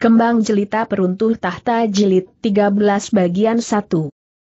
Kembang Jelita Peruntuh Tahta Jilid 13 Bagian 1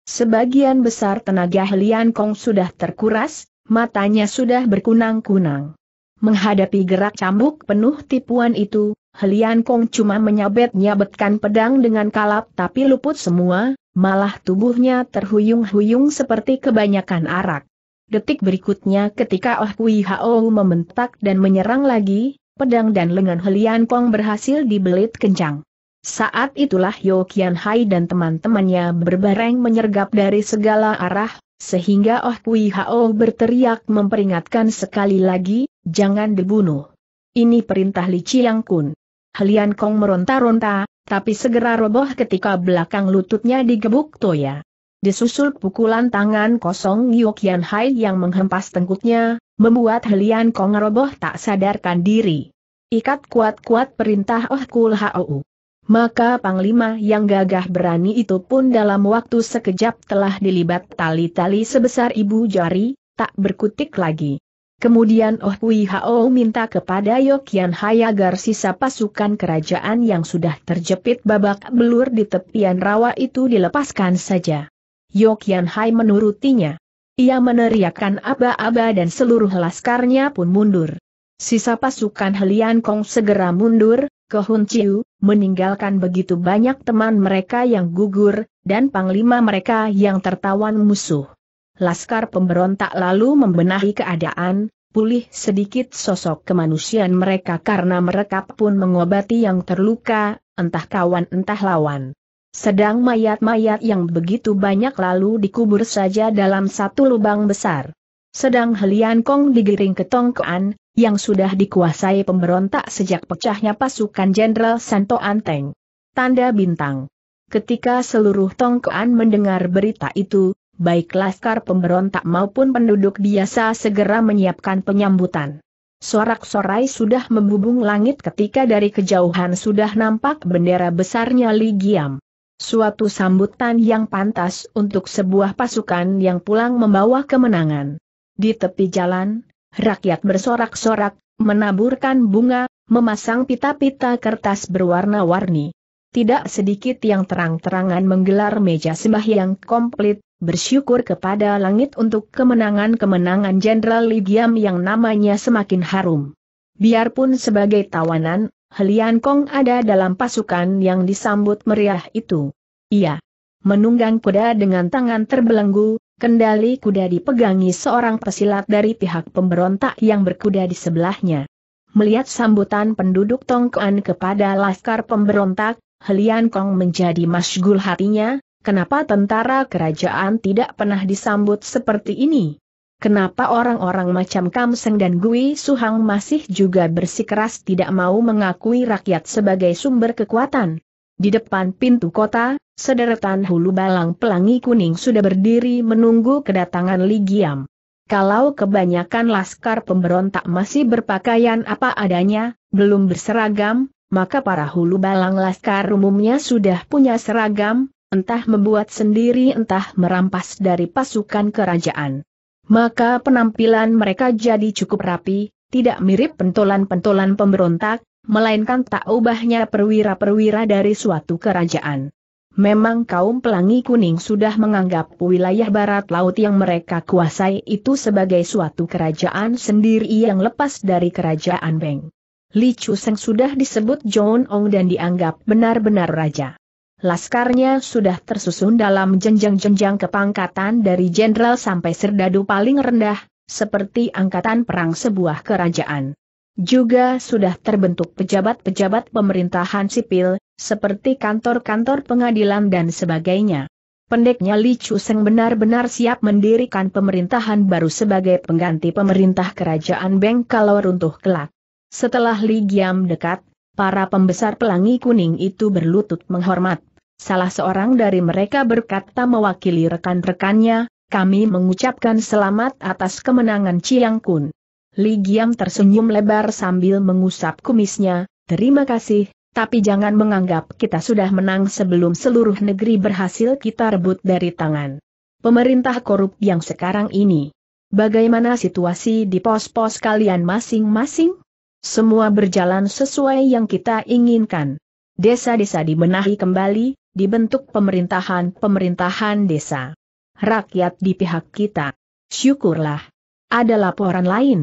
Sebagian besar tenaga Helian Kong sudah terkuras, matanya sudah berkunang-kunang. Menghadapi gerak cambuk penuh tipuan itu, Helian Kong cuma menyabet-nyabetkan pedang dengan kalap tapi luput semua, malah tubuhnya terhuyung-huyung seperti kebanyakan arak. Detik berikutnya ketika Oh Kui Hao membentak dan menyerang lagi, pedang dan lengan Helian Kong berhasil dibelit kencang. Saat itulah Yo Kian Hai dan teman-temannya berbareng menyergap dari segala arah, sehingga Oh Kui Hao berteriak memperingatkan sekali lagi, jangan dibunuh. Ini perintah Li Chiang Kun. Helian Kong meronta-ronta, tapi segera roboh ketika belakang lututnya digebuk Toya. Disusul pukulan tangan kosong Yokian Hai yang menghempas tengkuknya, Membuat Helian Kong roboh tak sadarkan diri. Ikat kuat-kuat perintah Oh Kul Hau. Maka Panglima yang gagah berani itu pun dalam waktu sekejap telah dilibat tali-tali sebesar ibu jari, tak berkutik lagi. Kemudian Oh Kui Hao minta kepada Yokian Hai agar sisa pasukan kerajaan yang sudah terjepit babak belur di tepian rawa itu dilepaskan saja. Yokian Hai menurutinya. Ia meneriakkan aba-aba dan seluruh laskarnya pun mundur. Sisa pasukan Helian Kong segera mundur, ke Hun Chiu, meninggalkan begitu banyak teman mereka yang gugur, dan panglima mereka yang tertawan musuh. Laskar pemberontak lalu membenahi keadaan, pulih sedikit sosok kemanusiaan mereka karena mereka pun mengobati yang terluka, entah kawan entah lawan. Sedang mayat-mayat yang begitu banyak lalu dikubur saja dalam satu lubang besar. Sedang Helian Kong digiring ke Tongkoan, yang sudah dikuasai pemberontak sejak pecahnya pasukan Jenderal Santo Anteng. Tanda bintang. Ketika seluruh Tongkoan mendengar berita itu, baik laskar pemberontak maupun penduduk biasa segera menyiapkan penyambutan. Sorak-sorai sudah membubung langit ketika dari kejauhan sudah nampak bendera besarnya Li Giam. Suatu sambutan yang pantas untuk sebuah pasukan yang pulang membawa kemenangan. Di tepi jalan, rakyat bersorak-sorak, menaburkan bunga, memasang pita-pita kertas berwarna-warni. Tidak sedikit yang terang-terangan menggelar meja sembahyang komplit, bersyukur kepada langit untuk kemenangan-kemenangan Jenderal Ligiam yang namanya semakin harum. Biarpun sebagai tawanan, Helian Kong ada dalam pasukan yang disambut meriah itu. Ia Menunggang kuda dengan tangan terbelenggu, kendali kuda dipegangi seorang pesilat dari pihak pemberontak yang berkuda di sebelahnya. Melihat sambutan penduduk Tongkoan kepada laskar pemberontak, Helian Kong menjadi masgul hatinya, kenapa tentara kerajaan tidak pernah disambut seperti ini? Kenapa orang-orang macam Kamseng dan Gui Suhang masih juga bersikeras tidak mau mengakui rakyat sebagai sumber kekuatan? Di depan pintu kota, sederetan hulu balang pelangi kuning sudah berdiri menunggu kedatangan Li Giam. Kalau kebanyakan laskar pemberontak masih berpakaian apa adanya, belum berseragam, maka para hulu balang laskar umumnya sudah punya seragam, entah membuat sendiri entah merampas dari pasukan kerajaan. Maka penampilan mereka jadi cukup rapi, tidak mirip pentolan-pentolan pemberontak, melainkan tak ubahnya perwira-perwira dari suatu kerajaan. Memang kaum pelangi kuning sudah menganggap wilayah barat laut yang mereka kuasai itu sebagai suatu kerajaan sendiri yang lepas dari kerajaan Beng. Li Chu Seng sudah disebut John Ong dan dianggap benar-benar raja. Laskarnya sudah tersusun dalam jenjang-jenjang kepangkatan dari jenderal sampai serdadu paling rendah, seperti angkatan perang sebuah kerajaan. Juga sudah terbentuk pejabat-pejabat pemerintahan sipil, seperti kantor-kantor pengadilan dan sebagainya. Pendeknya Li Chuseng benar-benar siap mendirikan pemerintahan baru sebagai pengganti pemerintah kerajaan Beng kalau runtuh kelak. Setelah Li Giam dekat, para pembesar pelangi kuning itu berlutut menghormat. Salah seorang dari mereka berkata mewakili rekan-rekannya, kami mengucapkan selamat atas kemenangan Chiang Kun. Li Giam tersenyum lebar sambil mengusap kumisnya, terima kasih, tapi jangan menganggap kita sudah menang sebelum seluruh negeri berhasil kita rebut dari tangan pemerintah korup yang sekarang ini. Bagaimana situasi di pos-pos kalian masing-masing? Semua berjalan sesuai yang kita inginkan. Desa-desa dibenahi kembali, dibentuk pemerintahan-pemerintahan desa. Rakyat di pihak kita. Syukurlah. Ada laporan lain.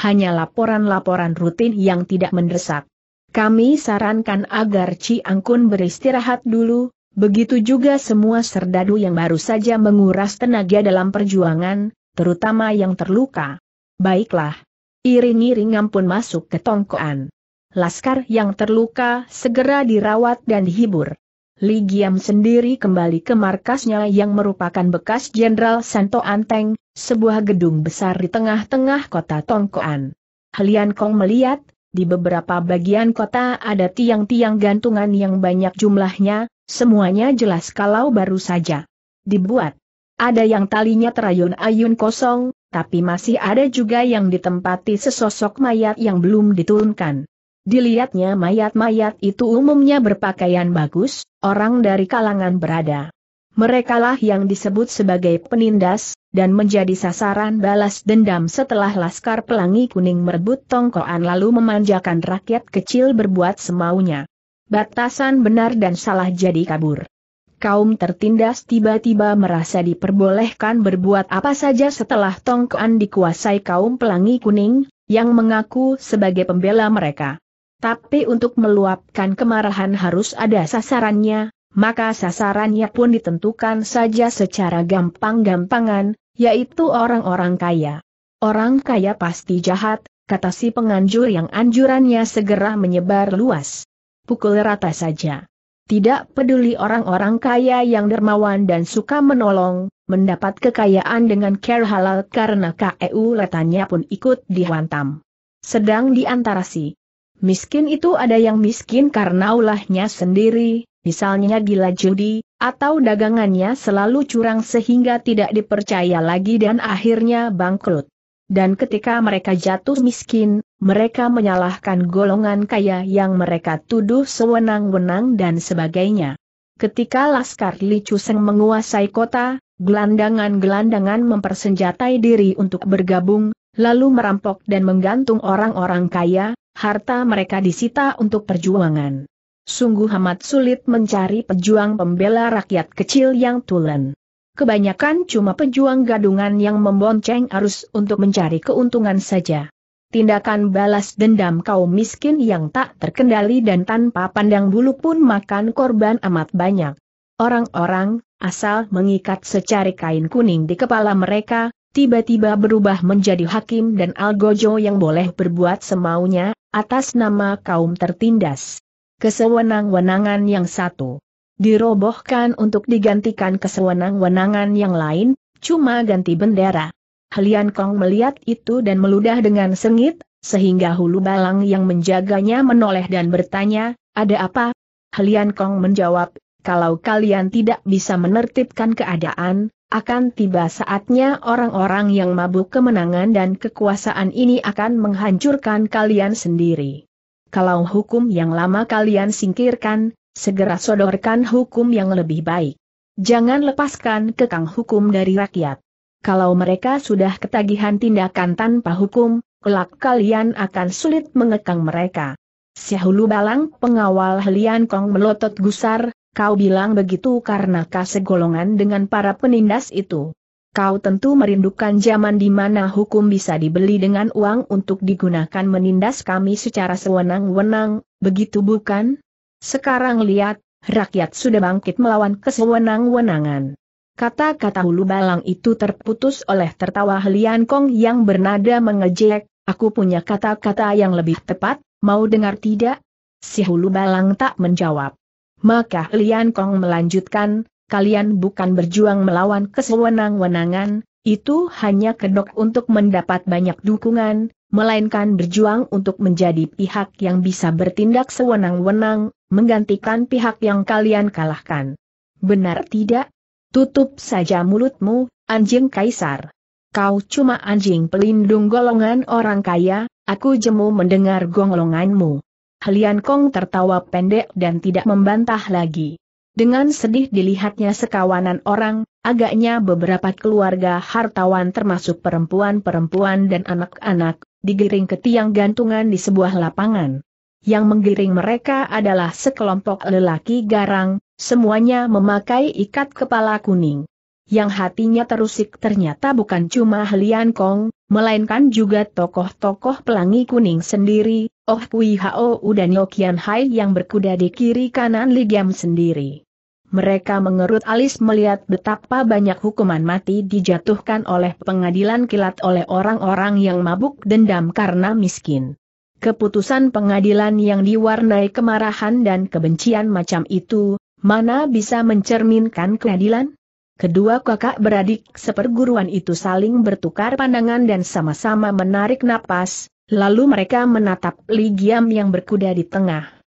Hanya laporan-laporan rutin yang tidak mendesak. Kami sarankan agar Ci Angkun beristirahat dulu, begitu juga semua serdadu yang baru saja menguras tenaga dalam perjuangan, terutama yang terluka. Baiklah, Iring-iringan pun masuk ke tongkoan. Laskar yang terluka segera dirawat dan dihibur. Li Giam sendiri kembali ke markasnya yang merupakan bekas Jenderal Santo Anteng, sebuah gedung besar di tengah-tengah kota Tongkoan. Helian Kong melihat, di beberapa bagian kota ada tiang-tiang gantungan yang banyak jumlahnya, semuanya jelas kalau baru saja dibuat. Ada yang talinya terayun-ayun kosong, tapi masih ada juga yang ditempati sesosok mayat yang belum diturunkan. Dilihatnya mayat-mayat itu umumnya berpakaian bagus, orang dari kalangan berada. Merekalah yang disebut sebagai penindas, dan menjadi sasaran balas dendam setelah Laskar Pelangi Kuning merebut tongkoan lalu memanjakan rakyat kecil berbuat semaunya. Batasan benar dan salah jadi kabur kaum tertindas tiba-tiba merasa diperbolehkan berbuat apa saja setelah Tongkoan dikuasai kaum pelangi kuning, yang mengaku sebagai pembela mereka. Tapi untuk meluapkan kemarahan harus ada sasarannya, maka sasarannya pun ditentukan saja secara gampang-gampangan, yaitu orang-orang kaya. Orang kaya pasti jahat, kata si penganjur yang anjurannya segera menyebar luas. Pukul rata saja. Tidak peduli orang-orang kaya yang dermawan dan suka menolong, mendapat kekayaan dengan care halal karena KEU letannya pun ikut dihantam. Sedang di antara si miskin itu ada yang miskin karena ulahnya sendiri, misalnya gila judi, atau dagangannya selalu curang sehingga tidak dipercaya lagi dan akhirnya bangkrut dan ketika mereka jatuh miskin, mereka menyalahkan golongan kaya yang mereka tuduh sewenang-wenang dan sebagainya. Ketika Laskar Li Chuseng menguasai kota, gelandangan-gelandangan mempersenjatai diri untuk bergabung, lalu merampok dan menggantung orang-orang kaya, harta mereka disita untuk perjuangan. Sungguh amat sulit mencari pejuang pembela rakyat kecil yang tulen kebanyakan cuma pejuang gadungan yang membonceng arus untuk mencari keuntungan saja. Tindakan balas dendam kaum miskin yang tak terkendali dan tanpa pandang bulu pun makan korban amat banyak. Orang-orang, asal mengikat secari kain kuning di kepala mereka, tiba-tiba berubah menjadi hakim dan algojo yang boleh berbuat semaunya, atas nama kaum tertindas. Kesewenang-wenangan yang satu dirobohkan untuk digantikan kesewenang-wenangan yang lain, cuma ganti bendera. Helian Kong melihat itu dan meludah dengan sengit, sehingga hulu balang yang menjaganya menoleh dan bertanya, ada apa? Helian Kong menjawab, kalau kalian tidak bisa menertibkan keadaan, akan tiba saatnya orang-orang yang mabuk kemenangan dan kekuasaan ini akan menghancurkan kalian sendiri. Kalau hukum yang lama kalian singkirkan, segera sodorkan hukum yang lebih baik. Jangan lepaskan kekang hukum dari rakyat. Kalau mereka sudah ketagihan tindakan tanpa hukum, kelak kalian akan sulit mengekang mereka. Syahulu Balang pengawal Helian Kong melotot gusar, kau bilang begitu karena kau segolongan dengan para penindas itu. Kau tentu merindukan zaman di mana hukum bisa dibeli dengan uang untuk digunakan menindas kami secara sewenang-wenang, begitu bukan? Sekarang lihat, rakyat sudah bangkit melawan kesewenang-wenangan. Kata-kata hulu balang itu terputus oleh tertawa Lian Kong yang bernada mengejek, aku punya kata-kata yang lebih tepat, mau dengar tidak? Si hulu balang tak menjawab. Maka Lian Kong melanjutkan, kalian bukan berjuang melawan kesewenang-wenangan, itu hanya kedok untuk mendapat banyak dukungan, melainkan berjuang untuk menjadi pihak yang bisa bertindak sewenang-wenang, menggantikan pihak yang kalian kalahkan. Benar tidak? Tutup saja mulutmu, anjing kaisar. Kau cuma anjing pelindung golongan orang kaya, aku jemu mendengar gonglonganmu. Helian Kong tertawa pendek dan tidak membantah lagi. Dengan sedih dilihatnya sekawanan orang, agaknya beberapa keluarga hartawan termasuk perempuan-perempuan dan anak-anak, digiring ke tiang gantungan di sebuah lapangan. Yang menggiring mereka adalah sekelompok lelaki garang, semuanya memakai ikat kepala kuning. Yang hatinya terusik ternyata bukan cuma Helian Kong, melainkan juga tokoh-tokoh pelangi kuning sendiri, Oh Kui Hao dan Yokian Hai yang berkuda di kiri kanan ligam sendiri. Mereka mengerut alis melihat betapa banyak hukuman mati dijatuhkan oleh pengadilan kilat oleh orang-orang yang mabuk dendam karena miskin. Keputusan pengadilan yang diwarnai kemarahan dan kebencian macam itu, mana bisa mencerminkan keadilan? Kedua kakak beradik seperguruan itu saling bertukar pandangan dan sama-sama menarik napas, lalu mereka menatap Ligiam yang berkuda di tengah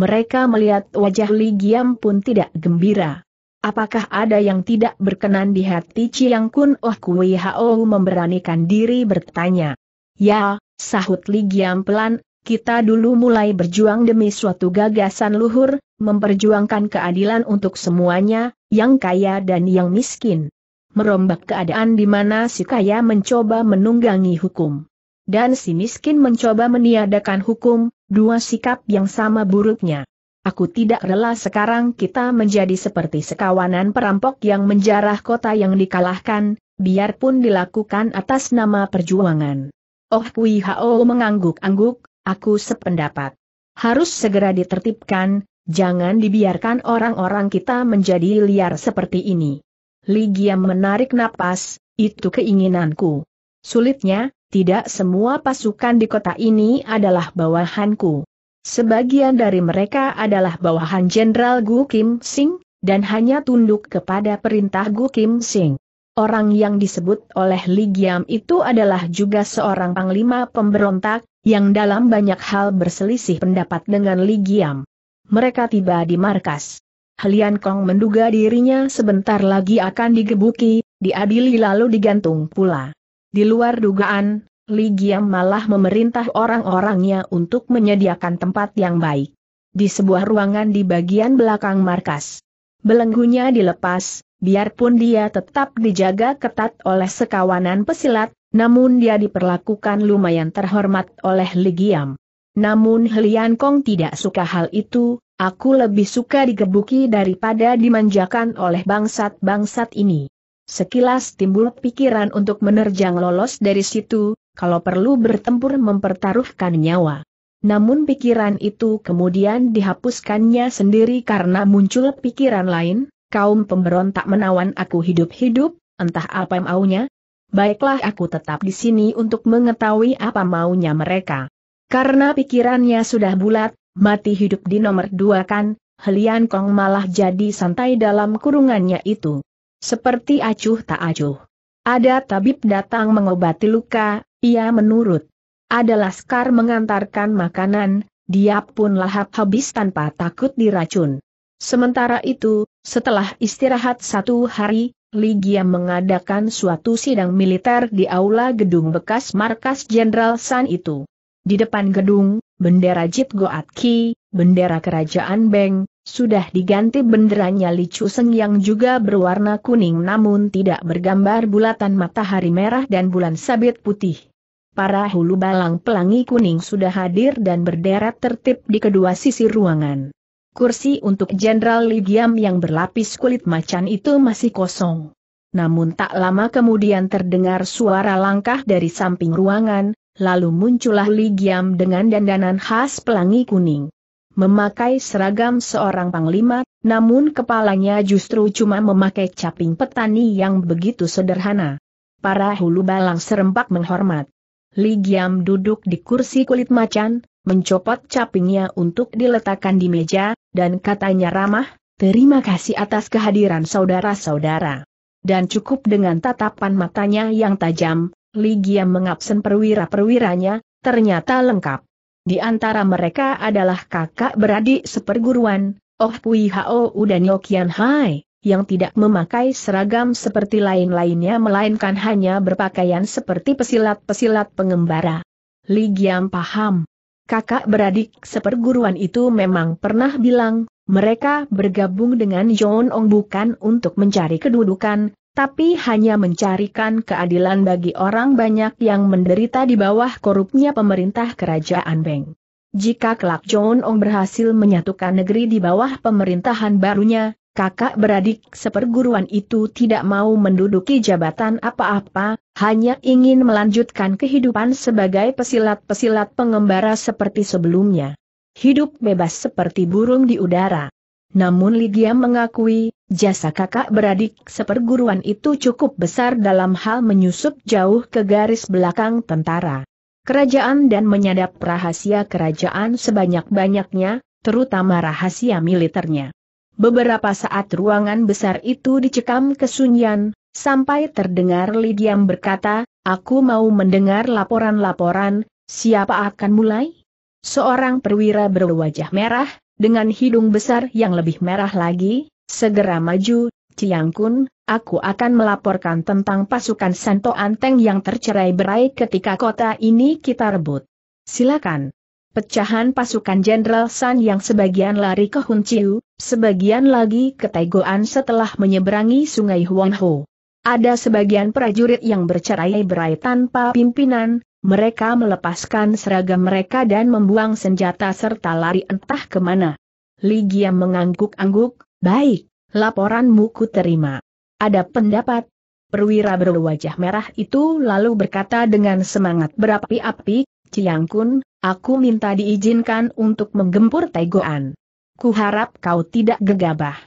mereka melihat wajah Li Giam pun tidak gembira. Apakah ada yang tidak berkenan di hati Chiang Kun Oh Kui Hao memberanikan diri bertanya. Ya, sahut Li Giam pelan, kita dulu mulai berjuang demi suatu gagasan luhur, memperjuangkan keadilan untuk semuanya, yang kaya dan yang miskin. Merombak keadaan di mana si kaya mencoba menunggangi hukum. Dan si miskin mencoba meniadakan hukum, Dua sikap yang sama buruknya. Aku tidak rela sekarang kita menjadi seperti sekawanan perampok yang menjarah kota yang dikalahkan, biarpun dilakukan atas nama perjuangan. Oh Kui Hao mengangguk-angguk, aku sependapat. Harus segera ditertibkan, jangan dibiarkan orang-orang kita menjadi liar seperti ini. Ligia menarik napas, itu keinginanku. Sulitnya, tidak semua pasukan di kota ini adalah bawahanku. Sebagian dari mereka adalah bawahan Jenderal Gu Kim Sing, dan hanya tunduk kepada perintah Gu Kim Sing. Orang yang disebut oleh Li Giam itu adalah juga seorang panglima pemberontak, yang dalam banyak hal berselisih pendapat dengan Li Giam. Mereka tiba di markas. Helian Kong menduga dirinya sebentar lagi akan digebuki, diadili lalu digantung pula. Di luar dugaan, Li Giam malah memerintah orang-orangnya untuk menyediakan tempat yang baik. Di sebuah ruangan di bagian belakang markas. Belenggunya dilepas, biarpun dia tetap dijaga ketat oleh sekawanan pesilat, namun dia diperlakukan lumayan terhormat oleh Li Giam. Namun Helian Kong tidak suka hal itu, aku lebih suka digebuki daripada dimanjakan oleh bangsat-bangsat ini. Sekilas timbul pikiran untuk menerjang lolos dari situ, kalau perlu bertempur mempertaruhkan nyawa. Namun pikiran itu kemudian dihapuskannya sendiri karena muncul pikiran lain, kaum pemberontak menawan aku hidup-hidup, entah apa maunya. Baiklah aku tetap di sini untuk mengetahui apa maunya mereka. Karena pikirannya sudah bulat, mati hidup di nomor dua kan, Helian Kong malah jadi santai dalam kurungannya itu. Seperti acuh tak acuh. Ada tabib datang mengobati luka, ia menurut. Ada laskar mengantarkan makanan, dia pun lahap habis tanpa takut diracun. Sementara itu, setelah istirahat satu hari, Ligia mengadakan suatu sidang militer di aula gedung bekas markas Jenderal San itu. Di depan gedung, bendera Jit Goat Ki, bendera kerajaan Beng, sudah diganti benderanya Li Seng yang juga berwarna kuning namun tidak bergambar bulatan matahari merah dan bulan sabit putih. Para hulu balang pelangi kuning sudah hadir dan berderet tertib di kedua sisi ruangan. Kursi untuk Jenderal Li Giam yang berlapis kulit macan itu masih kosong. Namun tak lama kemudian terdengar suara langkah dari samping ruangan, lalu muncullah Li Giam dengan dandanan khas pelangi kuning. Memakai seragam seorang panglima, namun kepalanya justru cuma memakai caping petani yang begitu sederhana. Para hulu balang serempak menghormat. Li Giam duduk di kursi kulit macan, mencopot capingnya untuk diletakkan di meja, dan katanya ramah, Terima kasih atas kehadiran saudara-saudara. Dan cukup dengan tatapan matanya yang tajam, Ligia mengabsen perwira-perwiranya, ternyata lengkap. Di antara mereka adalah kakak beradik seperguruan, Oh Pui Hao dan Yokian Hai, yang tidak memakai seragam seperti lain-lainnya melainkan hanya berpakaian seperti pesilat-pesilat pengembara. Ligiam paham. Kakak beradik seperguruan itu memang pernah bilang, mereka bergabung dengan John Ong bukan untuk mencari kedudukan, tapi hanya mencarikan keadilan bagi orang banyak yang menderita di bawah korupnya pemerintah kerajaan Beng. Jika kelak John Ong berhasil menyatukan negeri di bawah pemerintahan barunya, kakak beradik seperguruan itu tidak mau menduduki jabatan apa-apa, hanya ingin melanjutkan kehidupan sebagai pesilat-pesilat pengembara seperti sebelumnya. Hidup bebas seperti burung di udara. Namun Lydia mengakui, jasa kakak beradik seperguruan itu cukup besar dalam hal menyusup jauh ke garis belakang tentara. Kerajaan dan menyadap rahasia kerajaan sebanyak-banyaknya, terutama rahasia militernya. Beberapa saat ruangan besar itu dicekam kesunyian, sampai terdengar Lydia berkata, aku mau mendengar laporan-laporan, siapa akan mulai? Seorang perwira berwajah merah, dengan hidung besar yang lebih merah lagi, segera maju, Ciang Kun, aku akan melaporkan tentang pasukan Santo Anteng yang tercerai berai ketika kota ini kita rebut. Silakan. Pecahan pasukan Jenderal San yang sebagian lari ke Chiu, sebagian lagi ke Taigoan setelah menyeberangi sungai Huangho. Ada sebagian prajurit yang bercerai berai tanpa pimpinan, mereka melepaskan seragam mereka dan membuang senjata serta lari entah kemana. Ligia mengangguk-angguk, baik, laporanmu ku terima. Ada pendapat? Perwira berwajah merah itu lalu berkata dengan semangat berapi-api, Cilangkun, aku minta diizinkan untuk menggempur Taigoan. Kuharap kau tidak gegabah.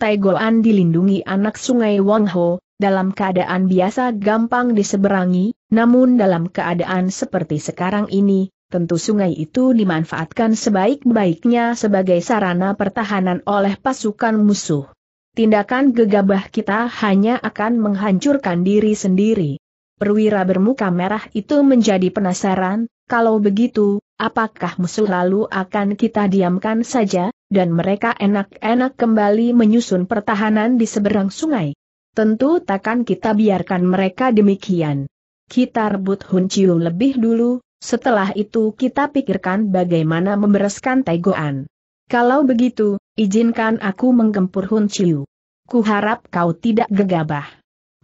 Taigoan dilindungi anak sungai Wangho, dalam keadaan biasa gampang diseberangi, namun dalam keadaan seperti sekarang ini, tentu sungai itu dimanfaatkan sebaik-baiknya sebagai sarana pertahanan oleh pasukan musuh. Tindakan gegabah kita hanya akan menghancurkan diri sendiri. Perwira bermuka merah itu menjadi penasaran, kalau begitu, apakah musuh lalu akan kita diamkan saja, dan mereka enak-enak kembali menyusun pertahanan di seberang sungai? Tentu takkan kita biarkan mereka demikian. Kita rebut Hun Chiu lebih dulu, setelah itu kita pikirkan bagaimana membereskan Tegoan. Kalau begitu, izinkan aku menggempur Hun Chiu. Kuharap kau tidak gegabah.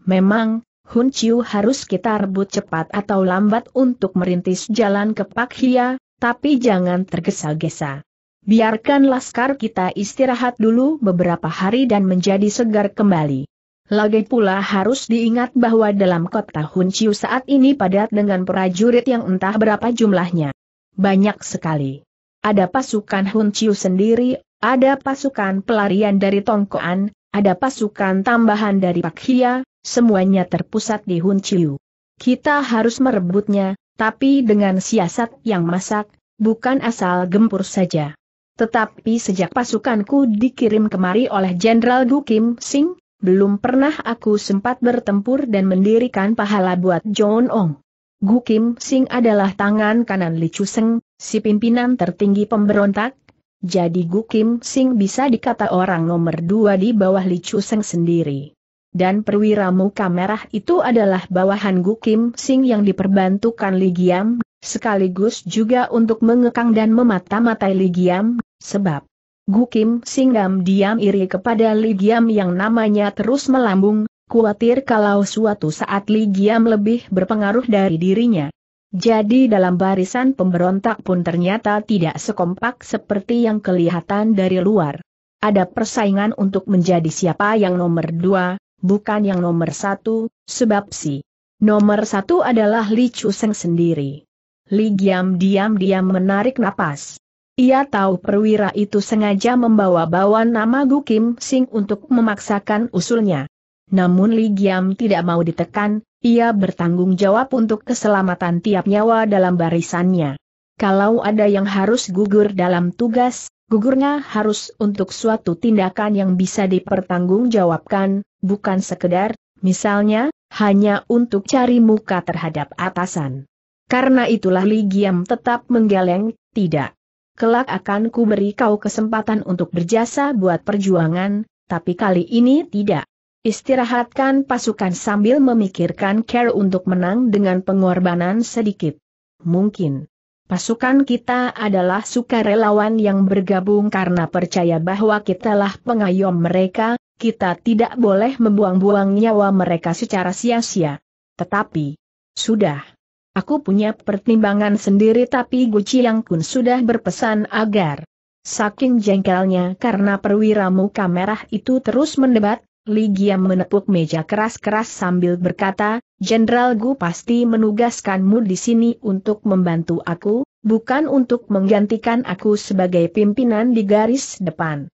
Memang, Hun Chiu harus kita rebut cepat atau lambat untuk merintis jalan ke Pak Hia, tapi jangan tergesa-gesa. Biarkan laskar kita istirahat dulu beberapa hari dan menjadi segar kembali. Lagi pula harus diingat bahwa dalam kota Hunciu saat ini padat dengan prajurit yang entah berapa jumlahnya. Banyak sekali. Ada pasukan Hunciu sendiri, ada pasukan pelarian dari Tongkoan, ada pasukan tambahan dari Pak Hia. semuanya terpusat di Hunciu. Kita harus merebutnya, tapi dengan siasat yang masak, bukan asal gempur saja. Tetapi sejak pasukanku dikirim kemari oleh Jenderal Gu Kim Sing, belum pernah aku sempat bertempur dan mendirikan pahala buat John Ong. Gu Kim Sing adalah tangan kanan Li Seng, si pimpinan tertinggi pemberontak. Jadi Gu Kim Sing bisa dikata orang nomor dua di bawah Li Seng sendiri. Dan perwira muka merah itu adalah bawahan Gu Kim Sing yang diperbantukan Li Giam, sekaligus juga untuk mengekang dan memata-matai Li Giam, sebab Gu Kim Singgam diam iri kepada Li Giam yang namanya terus melambung, khawatir kalau suatu saat Li Giam lebih berpengaruh dari dirinya. Jadi dalam barisan pemberontak pun ternyata tidak sekompak seperti yang kelihatan dari luar. Ada persaingan untuk menjadi siapa yang nomor dua, bukan yang nomor satu, sebab si nomor satu adalah Li Chuseng sendiri. Li Giam diam-diam menarik napas. Ia tahu perwira itu sengaja membawa-bawa nama Gu Kim Sing untuk memaksakan usulnya. Namun Li Giam tidak mau ditekan, ia bertanggung jawab untuk keselamatan tiap nyawa dalam barisannya. Kalau ada yang harus gugur dalam tugas, gugurnya harus untuk suatu tindakan yang bisa dipertanggungjawabkan, bukan sekedar, misalnya, hanya untuk cari muka terhadap atasan. Karena itulah Li Giam tetap menggeleng, tidak kelak akan ku beri kau kesempatan untuk berjasa buat perjuangan, tapi kali ini tidak. Istirahatkan pasukan sambil memikirkan care untuk menang dengan pengorbanan sedikit. Mungkin. Pasukan kita adalah sukarelawan yang bergabung karena percaya bahwa kitalah pengayom mereka, kita tidak boleh membuang-buang nyawa mereka secara sia-sia. Tetapi, sudah. Aku punya pertimbangan sendiri tapi Gu Chiang Kun sudah berpesan agar Saking jengkelnya karena perwira muka merah itu terus mendebat, Ligia menepuk meja keras-keras sambil berkata, Jenderal Gu pasti menugaskanmu di sini untuk membantu aku, bukan untuk menggantikan aku sebagai pimpinan di garis depan.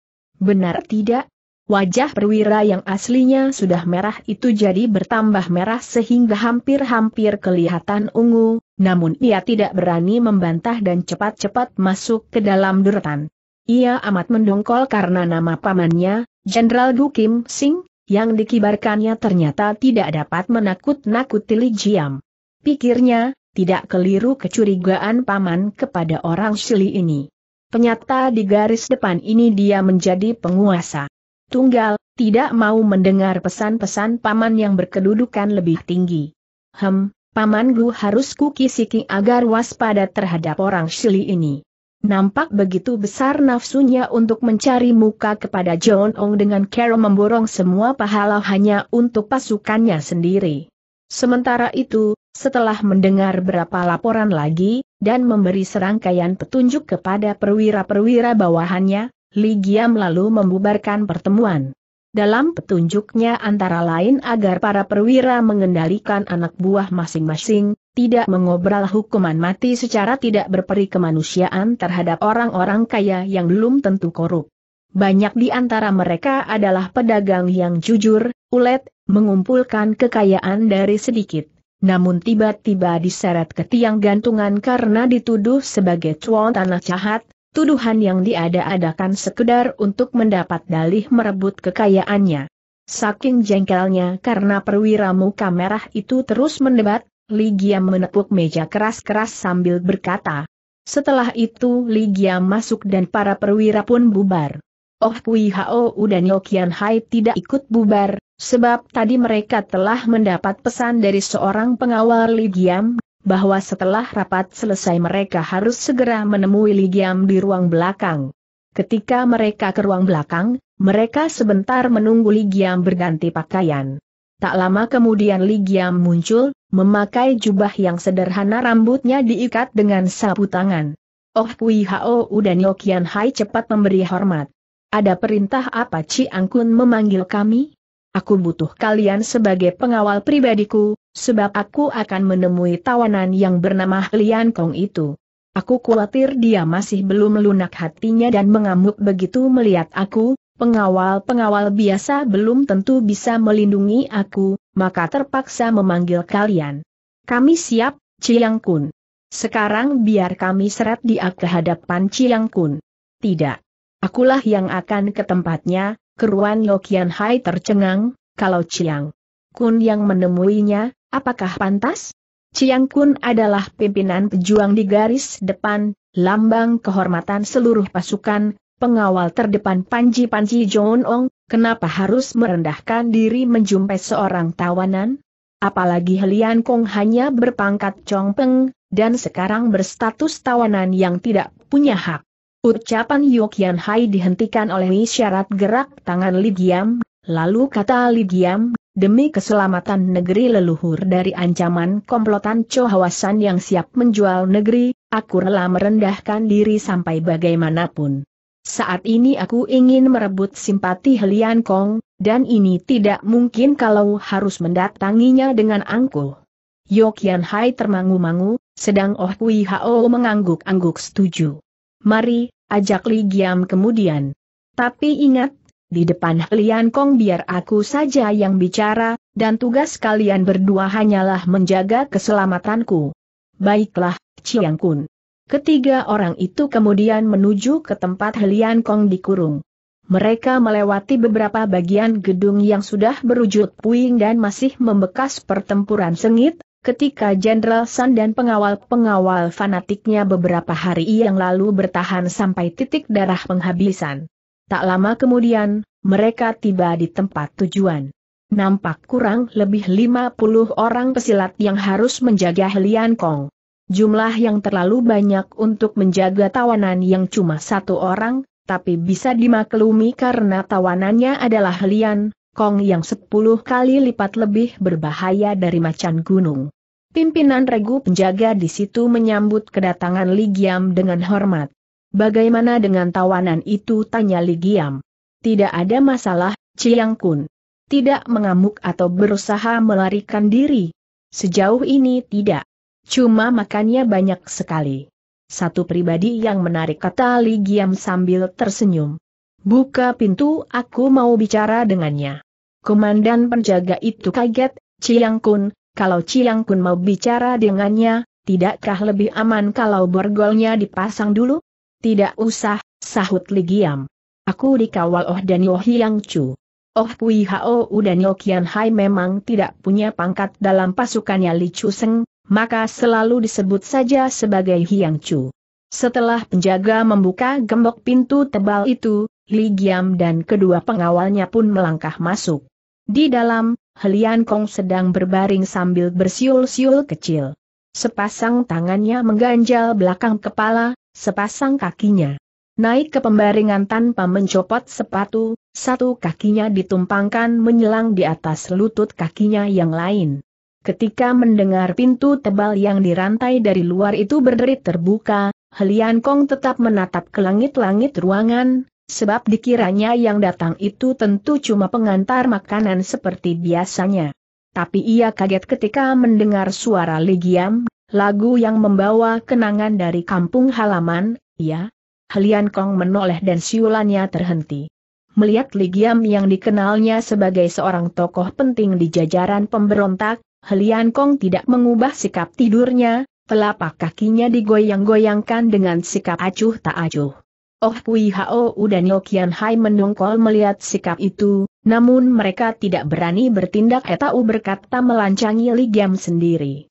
Benar tidak? Wajah perwira yang aslinya sudah merah itu jadi bertambah merah sehingga hampir-hampir kelihatan ungu, namun ia tidak berani membantah dan cepat-cepat masuk ke dalam duretan. Ia amat mendongkol karena nama pamannya, Jenderal Gu Kim Sing, yang dikibarkannya ternyata tidak dapat menakut-nakuti Li Jiam. Pikirnya, tidak keliru kecurigaan paman kepada orang Sili ini. Penyata di garis depan ini dia menjadi penguasa tunggal, tidak mau mendengar pesan-pesan paman yang berkedudukan lebih tinggi. Hem, paman Gu harus kukisiki agar waspada terhadap orang Shili ini. Nampak begitu besar nafsunya untuk mencari muka kepada John Ong dengan Carol memborong semua pahala hanya untuk pasukannya sendiri. Sementara itu, setelah mendengar berapa laporan lagi, dan memberi serangkaian petunjuk kepada perwira-perwira bawahannya, Li Giam lalu membubarkan pertemuan. Dalam petunjuknya antara lain agar para perwira mengendalikan anak buah masing-masing, tidak mengobral hukuman mati secara tidak berperi kemanusiaan terhadap orang-orang kaya yang belum tentu korup. Banyak di antara mereka adalah pedagang yang jujur, ulet, mengumpulkan kekayaan dari sedikit. Namun tiba-tiba diseret ke tiang gantungan karena dituduh sebagai cuan tanah jahat, tuduhan yang diada-adakan sekedar untuk mendapat dalih merebut kekayaannya. Saking jengkelnya karena perwira muka merah itu terus mendebat, Ligia menepuk meja keras-keras sambil berkata. Setelah itu Ligia masuk dan para perwira pun bubar. Oh Kui Hao dan Yokian Hai tidak ikut bubar, sebab tadi mereka telah mendapat pesan dari seorang pengawal Ligiam bahwa setelah rapat selesai mereka harus segera menemui Ligiam di ruang belakang. Ketika mereka ke ruang belakang, mereka sebentar menunggu Ligiam berganti pakaian. Tak lama kemudian Ligiam muncul, memakai jubah yang sederhana rambutnya diikat dengan sapu tangan. Oh Kui Hao dan Yokian Hai cepat memberi hormat. Ada perintah apa Ci Angkun memanggil kami? Aku butuh kalian sebagai pengawal pribadiku, sebab aku akan menemui tawanan yang bernama Lian Kong itu. Aku khawatir dia masih belum lunak hatinya dan mengamuk begitu melihat aku, pengawal-pengawal biasa belum tentu bisa melindungi aku, maka terpaksa memanggil kalian. Kami siap, Chiang Kun. Sekarang biar kami seret dia ke hadapan Chiang Kun. Tidak. Akulah yang akan ke tempatnya, keruan Lokian Hai tercengang, kalau Chiang Kun yang menemuinya, Apakah pantas? Chiang Kun adalah pimpinan pejuang di garis depan, lambang kehormatan seluruh pasukan, pengawal terdepan Panji Panji John Ong, kenapa harus merendahkan diri menjumpai seorang tawanan? Apalagi Helian Kong hanya berpangkat Chong Peng dan sekarang berstatus tawanan yang tidak punya hak. Ucapan Yokyan Hai dihentikan oleh isyarat gerak tangan Li Giam, lalu kata Li Giam, demi keselamatan negeri leluhur dari ancaman komplotan Cohawasan yang siap menjual negeri, aku rela merendahkan diri sampai bagaimanapun. Saat ini aku ingin merebut simpati Helian Kong, dan ini tidak mungkin kalau harus mendatanginya dengan angkuh. Yokian Hai termangu-mangu, sedang Oh Kui Hao mengangguk-angguk setuju. Mari, ajak Li Giam kemudian. Tapi ingat, di depan Lian Kong biar aku saja yang bicara, dan tugas kalian berdua hanyalah menjaga keselamatanku. Baiklah, Chiang Kun. Ketiga orang itu kemudian menuju ke tempat Lian Kong dikurung. Mereka melewati beberapa bagian gedung yang sudah berujud puing dan masih membekas pertempuran sengit, ketika Jenderal San dan pengawal-pengawal fanatiknya beberapa hari yang lalu bertahan sampai titik darah penghabisan. Tak lama kemudian, mereka tiba di tempat tujuan. Nampak kurang lebih 50 orang pesilat yang harus menjaga Helian Kong. Jumlah yang terlalu banyak untuk menjaga tawanan yang cuma satu orang, tapi bisa dimaklumi karena tawanannya adalah Helian Kong yang 10 kali lipat lebih berbahaya dari macan gunung. Pimpinan regu penjaga di situ menyambut kedatangan Ligiam dengan hormat. Bagaimana dengan tawanan itu tanya Li Giam. Tidak ada masalah, Chiang Kun. Tidak mengamuk atau berusaha melarikan diri. Sejauh ini tidak. Cuma makannya banyak sekali. Satu pribadi yang menarik kata Li Giam sambil tersenyum. Buka pintu, aku mau bicara dengannya. Komandan penjaga itu kaget, Chiang Kun, kalau Chiang Kun mau bicara dengannya, tidakkah lebih aman kalau borgolnya dipasang dulu? Tidak usah, sahut Li Giam. Aku dikawal Oh dan Yo Hyang Chu. Oh Kui Hao dan Yo Kian Hai memang tidak punya pangkat dalam pasukannya Li Chu Seng, maka selalu disebut saja sebagai Hiang Chu. Setelah penjaga membuka gembok pintu tebal itu, Li Giam dan kedua pengawalnya pun melangkah masuk. Di dalam, Helian Kong sedang berbaring sambil bersiul-siul kecil. Sepasang tangannya mengganjal belakang kepala, sepasang kakinya. Naik ke pembaringan tanpa mencopot sepatu, satu kakinya ditumpangkan menyelang di atas lutut kakinya yang lain. Ketika mendengar pintu tebal yang dirantai dari luar itu berderit terbuka, Helian Kong tetap menatap ke langit-langit ruangan, sebab dikiranya yang datang itu tentu cuma pengantar makanan seperti biasanya. Tapi ia kaget ketika mendengar suara legiam Lagu yang membawa kenangan dari kampung halaman, ya? Helian Kong menoleh dan siulannya terhenti. Melihat Ligiam yang dikenalnya sebagai seorang tokoh penting di jajaran pemberontak, Helian Kong tidak mengubah sikap tidurnya, telapak kakinya digoyang-goyangkan dengan sikap acuh tak acuh. Oh Kui Hao dan Yo Kian Hai mendongkol melihat sikap itu, namun mereka tidak berani bertindak Etau berkata melancangi Ligiam sendiri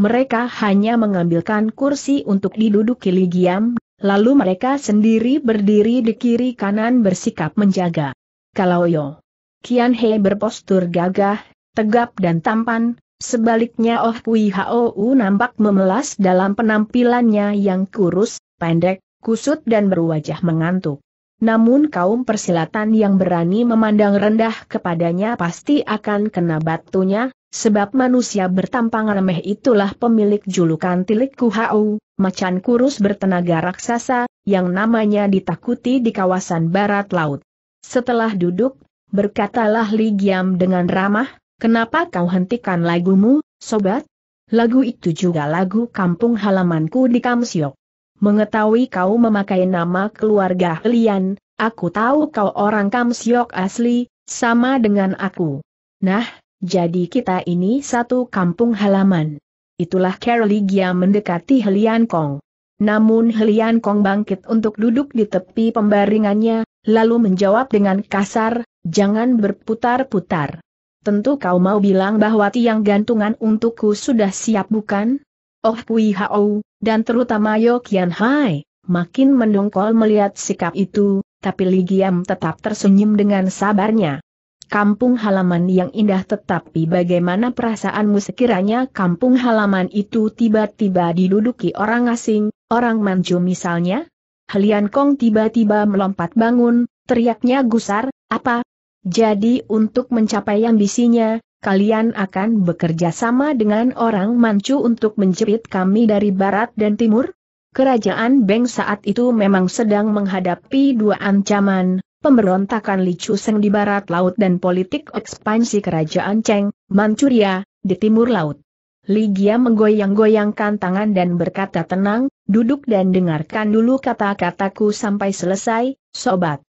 mereka hanya mengambilkan kursi untuk diduduki Ligiam, lalu mereka sendiri berdiri di kiri kanan bersikap menjaga. Kalau Yo Kian He berpostur gagah, tegap dan tampan, sebaliknya Oh Kui Hou nampak memelas dalam penampilannya yang kurus, pendek, kusut dan berwajah mengantuk. Namun kaum persilatan yang berani memandang rendah kepadanya pasti akan kena batunya, Sebab manusia bertampang remeh itulah pemilik julukan Tilik Kuhau, macan kurus bertenaga raksasa, yang namanya ditakuti di kawasan barat laut. Setelah duduk, berkatalah Li Giam dengan ramah, kenapa kau hentikan lagumu, sobat? Lagu itu juga lagu kampung halamanku di Kamsiok. Mengetahui kau memakai nama keluarga Lian, aku tahu kau orang Kamsiok asli, sama dengan aku. Nah, jadi kita ini satu kampung halaman. Itulah Caroligia mendekati Helian Kong. Namun Helian Kong bangkit untuk duduk di tepi pembaringannya, lalu menjawab dengan kasar, jangan berputar-putar. Tentu kau mau bilang bahwa tiang gantungan untukku sudah siap bukan? Oh Kui Hao, dan terutama Yo Kian Hai, makin mendongkol melihat sikap itu, tapi Ligiam tetap tersenyum dengan sabarnya kampung halaman yang indah tetapi bagaimana perasaanmu sekiranya kampung halaman itu tiba-tiba diduduki orang asing, orang manju misalnya? Helian Kong tiba-tiba melompat bangun, teriaknya gusar, apa? Jadi untuk mencapai ambisinya, kalian akan bekerja sama dengan orang manju untuk menjerit kami dari barat dan timur? Kerajaan Beng saat itu memang sedang menghadapi dua ancaman, pemberontakan Li Chuseng di barat laut dan politik ekspansi kerajaan Cheng, Manchuria, di timur laut. Li Gia menggoyang-goyangkan tangan dan berkata tenang, duduk dan dengarkan dulu kata-kataku sampai selesai, sobat.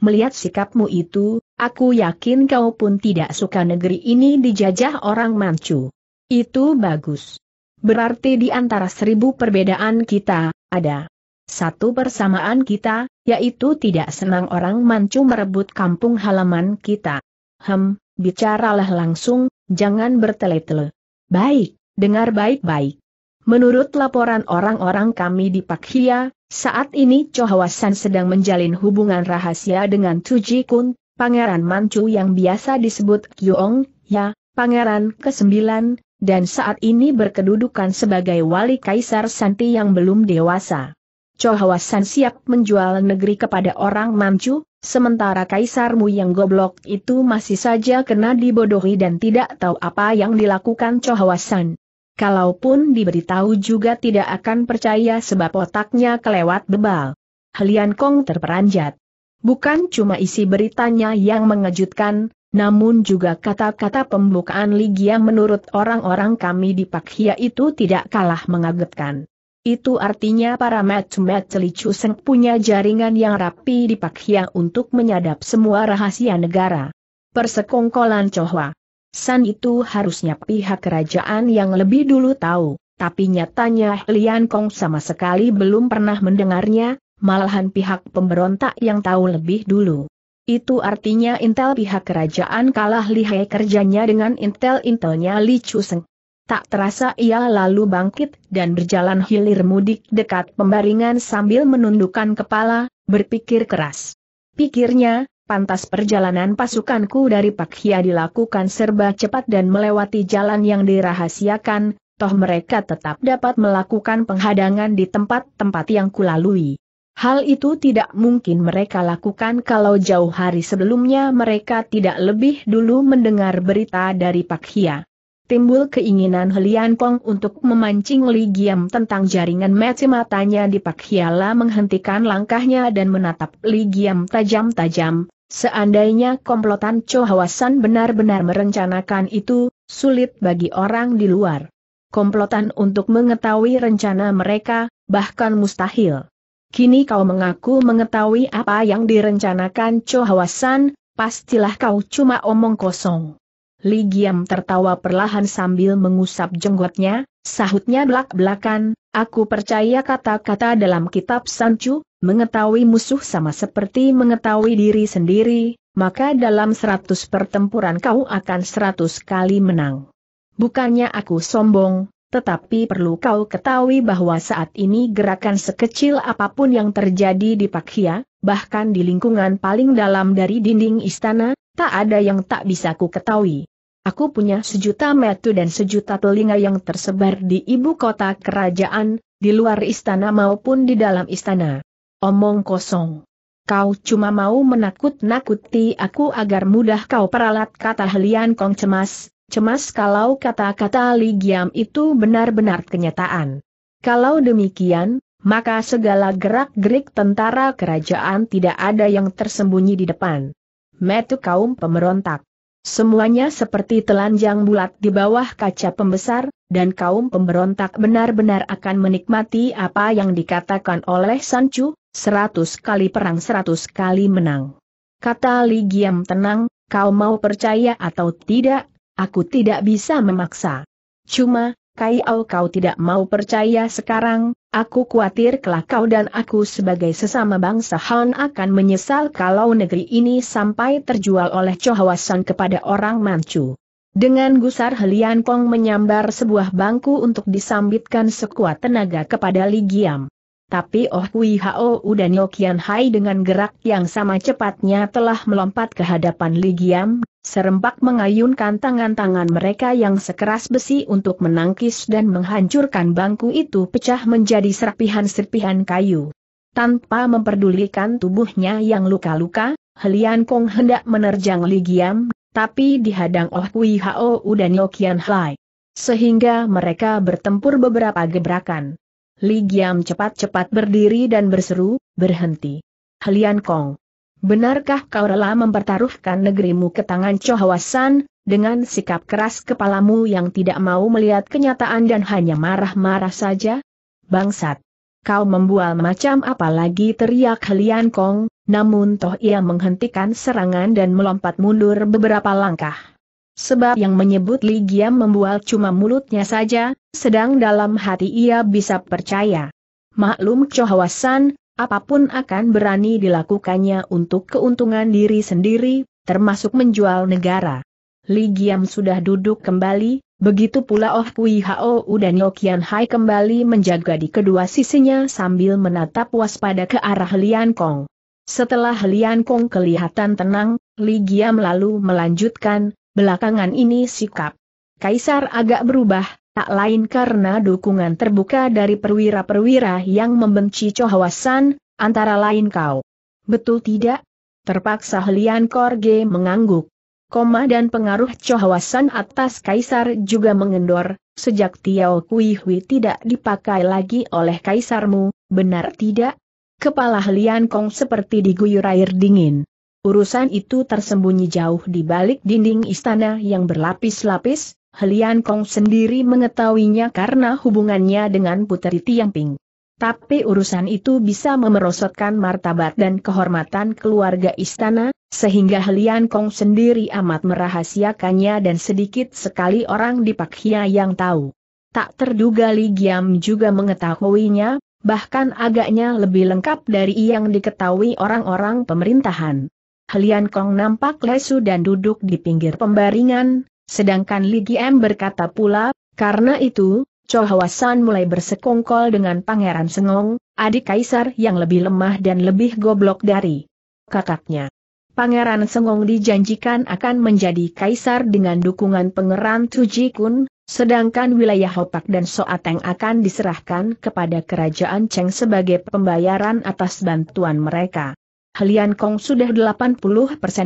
Melihat sikapmu itu, aku yakin kau pun tidak suka negeri ini dijajah orang Manchu. Itu bagus. Berarti di antara seribu perbedaan kita, ada satu persamaan kita, yaitu tidak senang orang mancu merebut kampung halaman kita. Hem, bicaralah langsung, jangan bertele-tele. Baik, dengar baik-baik. Menurut laporan orang-orang kami di Pakhia, saat ini Chohawasan sedang menjalin hubungan rahasia dengan Tuji Kun, Pangeran Manchu yang biasa disebut Kyong, ya, Pangeran ke-9, dan saat ini berkedudukan sebagai wali Kaisar Santi yang belum dewasa. Cohawasan siap menjual negeri kepada orang Manchu, sementara kaisarmu yang goblok itu masih saja kena dibodohi dan tidak tahu apa yang dilakukan Cohawasan. Kalaupun diberitahu juga tidak akan percaya sebab otaknya kelewat bebal. Helian Kong terperanjat. Bukan cuma isi beritanya yang mengejutkan, namun juga kata-kata pembukaan Ligia menurut orang-orang kami di Pakhia itu tidak kalah mengagetkan. Itu artinya para matsumet celicu seng punya jaringan yang rapi di Pakhia untuk menyadap semua rahasia negara. Persekongkolan Cohwa. San itu harusnya pihak kerajaan yang lebih dulu tahu, tapi nyatanya Lian Kong sama sekali belum pernah mendengarnya, malahan pihak pemberontak yang tahu lebih dulu. Itu artinya intel pihak kerajaan kalah lihai kerjanya dengan intel-intelnya Li Chuseng. Tak terasa ia lalu bangkit dan berjalan hilir mudik dekat pembaringan sambil menundukkan kepala, berpikir keras. Pikirnya, pantas perjalanan pasukanku dari Pak Hia dilakukan serba cepat dan melewati jalan yang dirahasiakan, toh mereka tetap dapat melakukan penghadangan di tempat-tempat yang kulalui. Hal itu tidak mungkin mereka lakukan kalau jauh hari sebelumnya mereka tidak lebih dulu mendengar berita dari Pak Hia timbul keinginan Helian Pong untuk memancing Li Giam tentang jaringan mati matanya di Hiala menghentikan langkahnya dan menatap Li Giam tajam-tajam. Seandainya komplotan Cho Hawasan benar-benar merencanakan itu, sulit bagi orang di luar. Komplotan untuk mengetahui rencana mereka, bahkan mustahil. Kini kau mengaku mengetahui apa yang direncanakan Cho Hawasan, pastilah kau cuma omong kosong. Li Giam tertawa perlahan sambil mengusap jenggotnya, sahutnya belak-belakan, aku percaya kata-kata dalam kitab Sancu, mengetahui musuh sama seperti mengetahui diri sendiri, maka dalam seratus pertempuran kau akan seratus kali menang. Bukannya aku sombong, tetapi perlu kau ketahui bahwa saat ini gerakan sekecil apapun yang terjadi di Pakhia, bahkan di lingkungan paling dalam dari dinding istana, tak ada yang tak bisa ku ketahui. Aku punya sejuta metu dan sejuta telinga yang tersebar di ibu kota kerajaan, di luar istana maupun di dalam istana. Omong kosong. Kau cuma mau menakut-nakuti aku agar mudah kau peralat kata Helian Kong cemas, cemas kalau kata-kata Li Giam itu benar-benar kenyataan. Kalau demikian, maka segala gerak-gerik tentara kerajaan tidak ada yang tersembunyi di depan metu kaum pemberontak. Semuanya seperti telanjang bulat di bawah kaca pembesar, dan kaum pemberontak benar-benar akan menikmati apa yang dikatakan oleh Sancho, seratus kali perang seratus kali menang. Kata Li tenang, kau mau percaya atau tidak, aku tidak bisa memaksa. Cuma, Au kau tidak mau percaya sekarang, aku khawatir kelak kau dan aku sebagai sesama bangsa Han akan menyesal kalau negeri ini sampai terjual oleh cohawasan kepada orang Manchu. Dengan gusar Helian Kong menyambar sebuah bangku untuk disambitkan sekuat tenaga kepada Li Giam. Tapi Oh Kui Hao dan Yokian Hai dengan gerak yang sama cepatnya telah melompat ke hadapan Li Giam Serempak mengayunkan tangan-tangan mereka yang sekeras besi untuk menangkis dan menghancurkan bangku itu pecah menjadi serpihan-serpihan kayu. Tanpa memperdulikan tubuhnya yang luka-luka, Helian Kong hendak menerjang Li Giam, tapi dihadang oleh Kui Hao dan Yo Kian Hai. Sehingga mereka bertempur beberapa gebrakan. Li Giam cepat-cepat berdiri dan berseru, berhenti. Helian Kong, Benarkah kau rela mempertaruhkan negerimu ke tangan Chohawasan, dengan sikap keras kepalamu yang tidak mau melihat kenyataan dan hanya marah-marah saja? Bangsat! Kau membual macam apa lagi teriak Helian Kong, namun toh ia menghentikan serangan dan melompat mundur beberapa langkah. Sebab yang menyebut Li Giam membual cuma mulutnya saja, sedang dalam hati ia bisa percaya. Maklum Chohawasan, apapun akan berani dilakukannya untuk keuntungan diri sendiri, termasuk menjual negara. Li Giam sudah duduk kembali, begitu pula Oh Kui Hao dan Yo Hai kembali menjaga di kedua sisinya sambil menatap waspada ke arah Lian Kong. Setelah Lian Kong kelihatan tenang, Li Giam lalu melanjutkan, belakangan ini sikap. Kaisar agak berubah, Tak lain karena dukungan terbuka dari perwira-perwira yang membenci Chohawasan, antara lain kau. Betul tidak? Terpaksa Lian Korge mengangguk. Koma dan pengaruh Chohawasan atas Kaisar juga mengendor, sejak Tiao Kui tidak dipakai lagi oleh Kaisarmu, benar tidak? Kepala Lian Kong seperti diguyur air dingin. Urusan itu tersembunyi jauh di balik dinding istana yang berlapis-lapis, Helian Kong sendiri mengetahuinya karena hubungannya dengan Puteri Tiangping. Tapi urusan itu bisa memerosotkan martabat dan kehormatan keluarga istana, sehingga Helian Kong sendiri amat merahasiakannya dan sedikit sekali orang di Pakhia yang tahu. Tak terduga Li Giam juga mengetahuinya, bahkan agaknya lebih lengkap dari yang diketahui orang-orang pemerintahan. Helian Kong nampak lesu dan duduk di pinggir pembaringan, Sedangkan Li Giem berkata pula, karena itu, Cho mulai bersekongkol dengan Pangeran Sengong, adik kaisar yang lebih lemah dan lebih goblok dari kakaknya. Pangeran Sengong dijanjikan akan menjadi kaisar dengan dukungan Pangeran Tuji Kun, sedangkan wilayah Hopak dan Soateng akan diserahkan kepada kerajaan Cheng sebagai pembayaran atas bantuan mereka. Helian Kong sudah 80%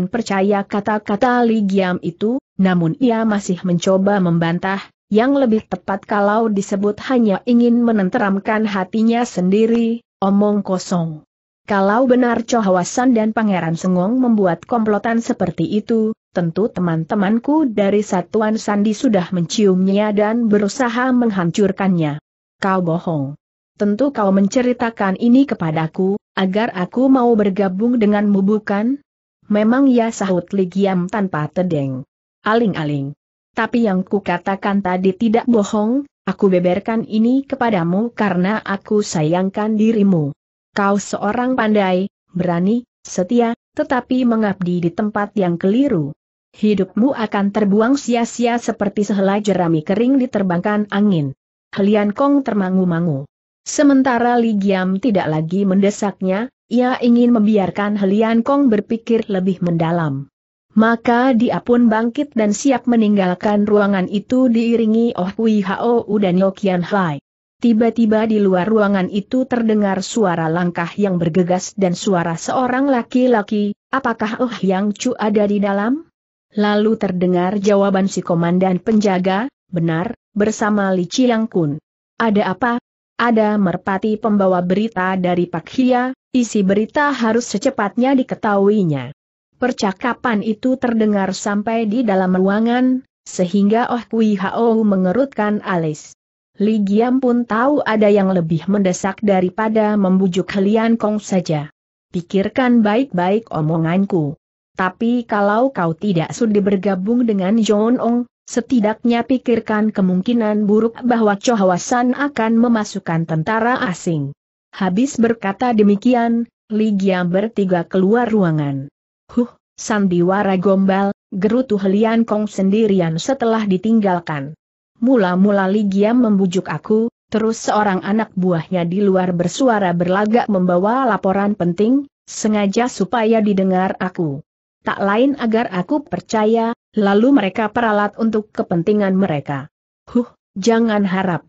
percaya kata-kata Li Giam itu, namun ia masih mencoba membantah, yang lebih tepat kalau disebut hanya ingin menenteramkan hatinya sendiri, omong kosong. Kalau benar Cohawasan dan Pangeran Sengong membuat komplotan seperti itu, tentu teman-temanku dari Satuan Sandi sudah menciumnya dan berusaha menghancurkannya. Kau bohong tentu kau menceritakan ini kepadaku, agar aku mau bergabung denganmu bukan? Memang ya sahut Li tanpa tedeng. Aling-aling. Tapi yang kukatakan tadi tidak bohong, aku beberkan ini kepadamu karena aku sayangkan dirimu. Kau seorang pandai, berani, setia, tetapi mengabdi di tempat yang keliru. Hidupmu akan terbuang sia-sia seperti sehelai jerami kering diterbangkan angin. Helian Kong termangu-mangu. Sementara Li Giam tidak lagi mendesaknya, ia ingin membiarkan Helian Kong berpikir lebih mendalam. Maka dia pun bangkit dan siap meninggalkan ruangan itu diiringi Oh Hui Hao dan Yo Hai. Tiba-tiba di luar ruangan itu terdengar suara langkah yang bergegas dan suara seorang laki-laki, apakah Oh Yang Chu ada di dalam? Lalu terdengar jawaban si komandan penjaga, benar, bersama Li Chiang Kun. Ada apa, ada merpati pembawa berita dari Pak Hia, isi berita harus secepatnya diketahuinya. Percakapan itu terdengar sampai di dalam ruangan, sehingga Oh Kui Hao mengerutkan alis. Li Giam pun tahu ada yang lebih mendesak daripada membujuk Helian Kong saja. Pikirkan baik-baik omonganku. Tapi kalau kau tidak sudi bergabung dengan John Ong, Setidaknya pikirkan kemungkinan buruk bahwa Chohwasan akan memasukkan tentara asing. Habis berkata demikian, Ligia bertiga keluar ruangan. Huh, sandiwara gombal, gerutu Helian Kong sendirian setelah ditinggalkan. Mula-mula Ligia membujuk aku, terus seorang anak buahnya di luar bersuara berlagak membawa laporan penting, sengaja supaya didengar aku. Tak lain agar aku percaya, Lalu mereka peralat untuk kepentingan mereka. Huh, jangan harap.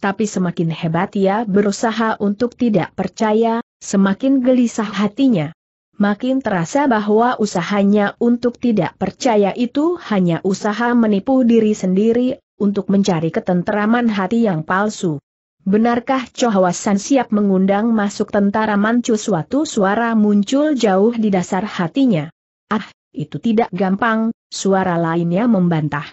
Tapi semakin hebat ia berusaha untuk tidak percaya, semakin gelisah hatinya. Makin terasa bahwa usahanya untuk tidak percaya itu hanya usaha menipu diri sendiri, untuk mencari ketenteraman hati yang palsu. Benarkah Chohwasan siap mengundang masuk tentara Manchu suatu suara muncul jauh di dasar hatinya? Ah, itu tidak gampang, suara lainnya membantah.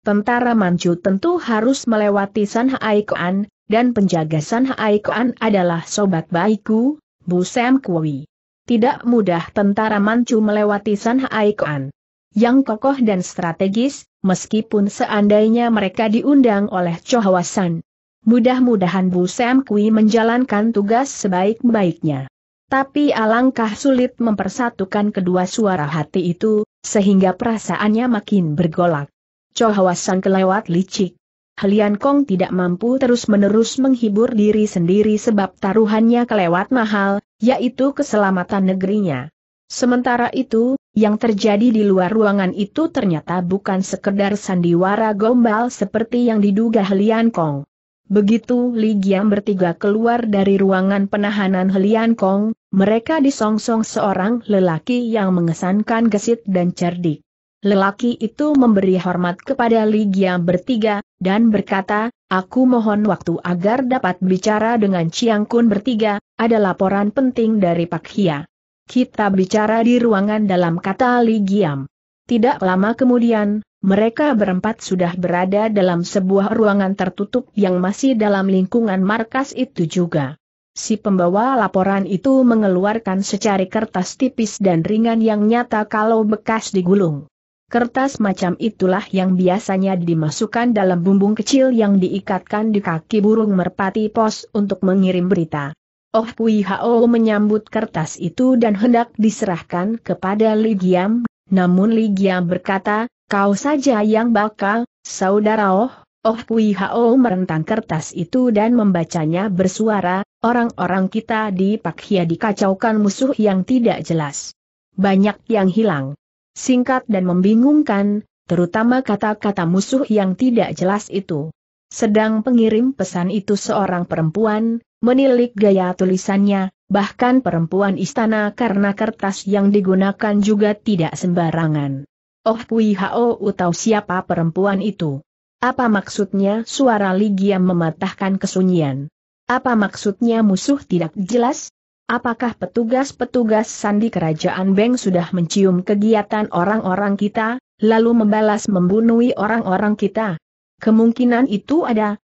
Tentara Manchu tentu harus melewati San Haikuan, dan penjaga San Haikuan adalah sobat baikku, Bu Sam Kui. Tidak mudah tentara Manchu melewati San Haikuan. Yang kokoh dan strategis, meskipun seandainya mereka diundang oleh Chohwasan. Mudah-mudahan Bu Sam Kui menjalankan tugas sebaik-baiknya. Tapi alangkah sulit mempersatukan kedua suara hati itu, sehingga perasaannya makin bergolak. Cohawasan kelewat licik. Helian Kong tidak mampu terus-menerus menghibur diri sendiri sebab taruhannya kelewat mahal, yaitu keselamatan negerinya. Sementara itu, yang terjadi di luar ruangan itu ternyata bukan sekedar sandiwara gombal seperti yang diduga Helian Kong. Begitu Li Giam bertiga keluar dari ruangan penahanan Helian Kong, mereka disongsong seorang lelaki yang mengesankan gesit dan cerdik. Lelaki itu memberi hormat kepada Li Giam bertiga, dan berkata, Aku mohon waktu agar dapat bicara dengan Chiang Kun bertiga, ada laporan penting dari Pak Hia. Kita bicara di ruangan dalam kata Li Giam. Tidak lama kemudian, mereka berempat sudah berada dalam sebuah ruangan tertutup yang masih dalam lingkungan markas itu juga. Si pembawa laporan itu mengeluarkan secari kertas tipis dan ringan yang nyata kalau bekas digulung. Kertas macam itulah yang biasanya dimasukkan dalam bumbung kecil yang diikatkan di kaki burung merpati pos untuk mengirim berita. Oh Pui Hao menyambut kertas itu dan hendak diserahkan kepada Ligiam, namun Ligiam berkata, Kau saja yang bakal, saudara Oh, Oh Kui Hao merentang kertas itu dan membacanya bersuara, orang-orang kita di Pakhia dikacaukan musuh yang tidak jelas. Banyak yang hilang. Singkat dan membingungkan, terutama kata-kata musuh yang tidak jelas itu. Sedang pengirim pesan itu seorang perempuan, menilik gaya tulisannya, bahkan perempuan istana karena kertas yang digunakan juga tidak sembarangan. Oh Pui Hao utau siapa perempuan itu? Apa maksudnya suara Ligia mematahkan kesunyian? Apa maksudnya musuh tidak jelas? Apakah petugas-petugas sandi kerajaan Beng sudah mencium kegiatan orang-orang kita, lalu membalas membunuhi orang-orang kita? Kemungkinan itu ada,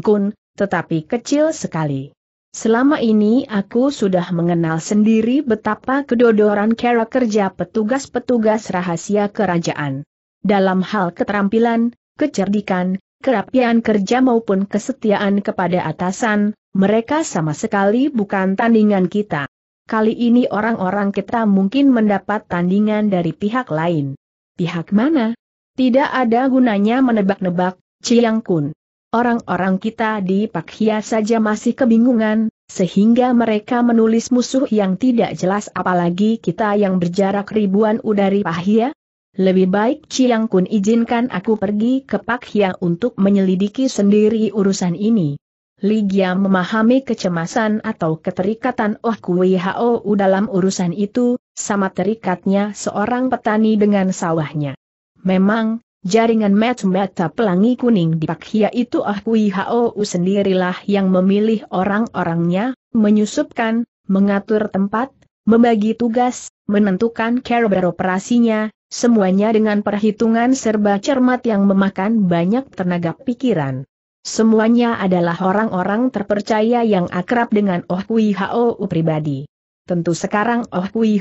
Kun, tetapi kecil sekali. Selama ini aku sudah mengenal sendiri betapa kedodoran cara kerja petugas-petugas rahasia kerajaan. Dalam hal keterampilan, kecerdikan, kerapian kerja maupun kesetiaan kepada atasan, mereka sama sekali bukan tandingan kita. Kali ini orang-orang kita mungkin mendapat tandingan dari pihak lain. Pihak mana? Tidak ada gunanya menebak-nebak, Ciyang Kun. Orang-orang kita di Pakhia saja masih kebingungan, sehingga mereka menulis musuh yang tidak jelas apalagi kita yang berjarak ribuan udari Pakhia. Lebih baik Chiang Kun izinkan aku pergi ke Pakhia untuk menyelidiki sendiri urusan ini. Ligia memahami kecemasan atau keterikatan Oh Kui Hao dalam urusan itu, sama terikatnya seorang petani dengan sawahnya. Memang, Jaringan mata-mata pelangi kuning di Pakhia itu Ah Kui Hou sendirilah yang memilih orang-orangnya, menyusupkan, mengatur tempat, membagi tugas, menentukan cara beroperasinya, semuanya dengan perhitungan serba cermat yang memakan banyak tenaga pikiran. Semuanya adalah orang-orang terpercaya yang akrab dengan Oh Kui pribadi. Tentu sekarang Oh Kui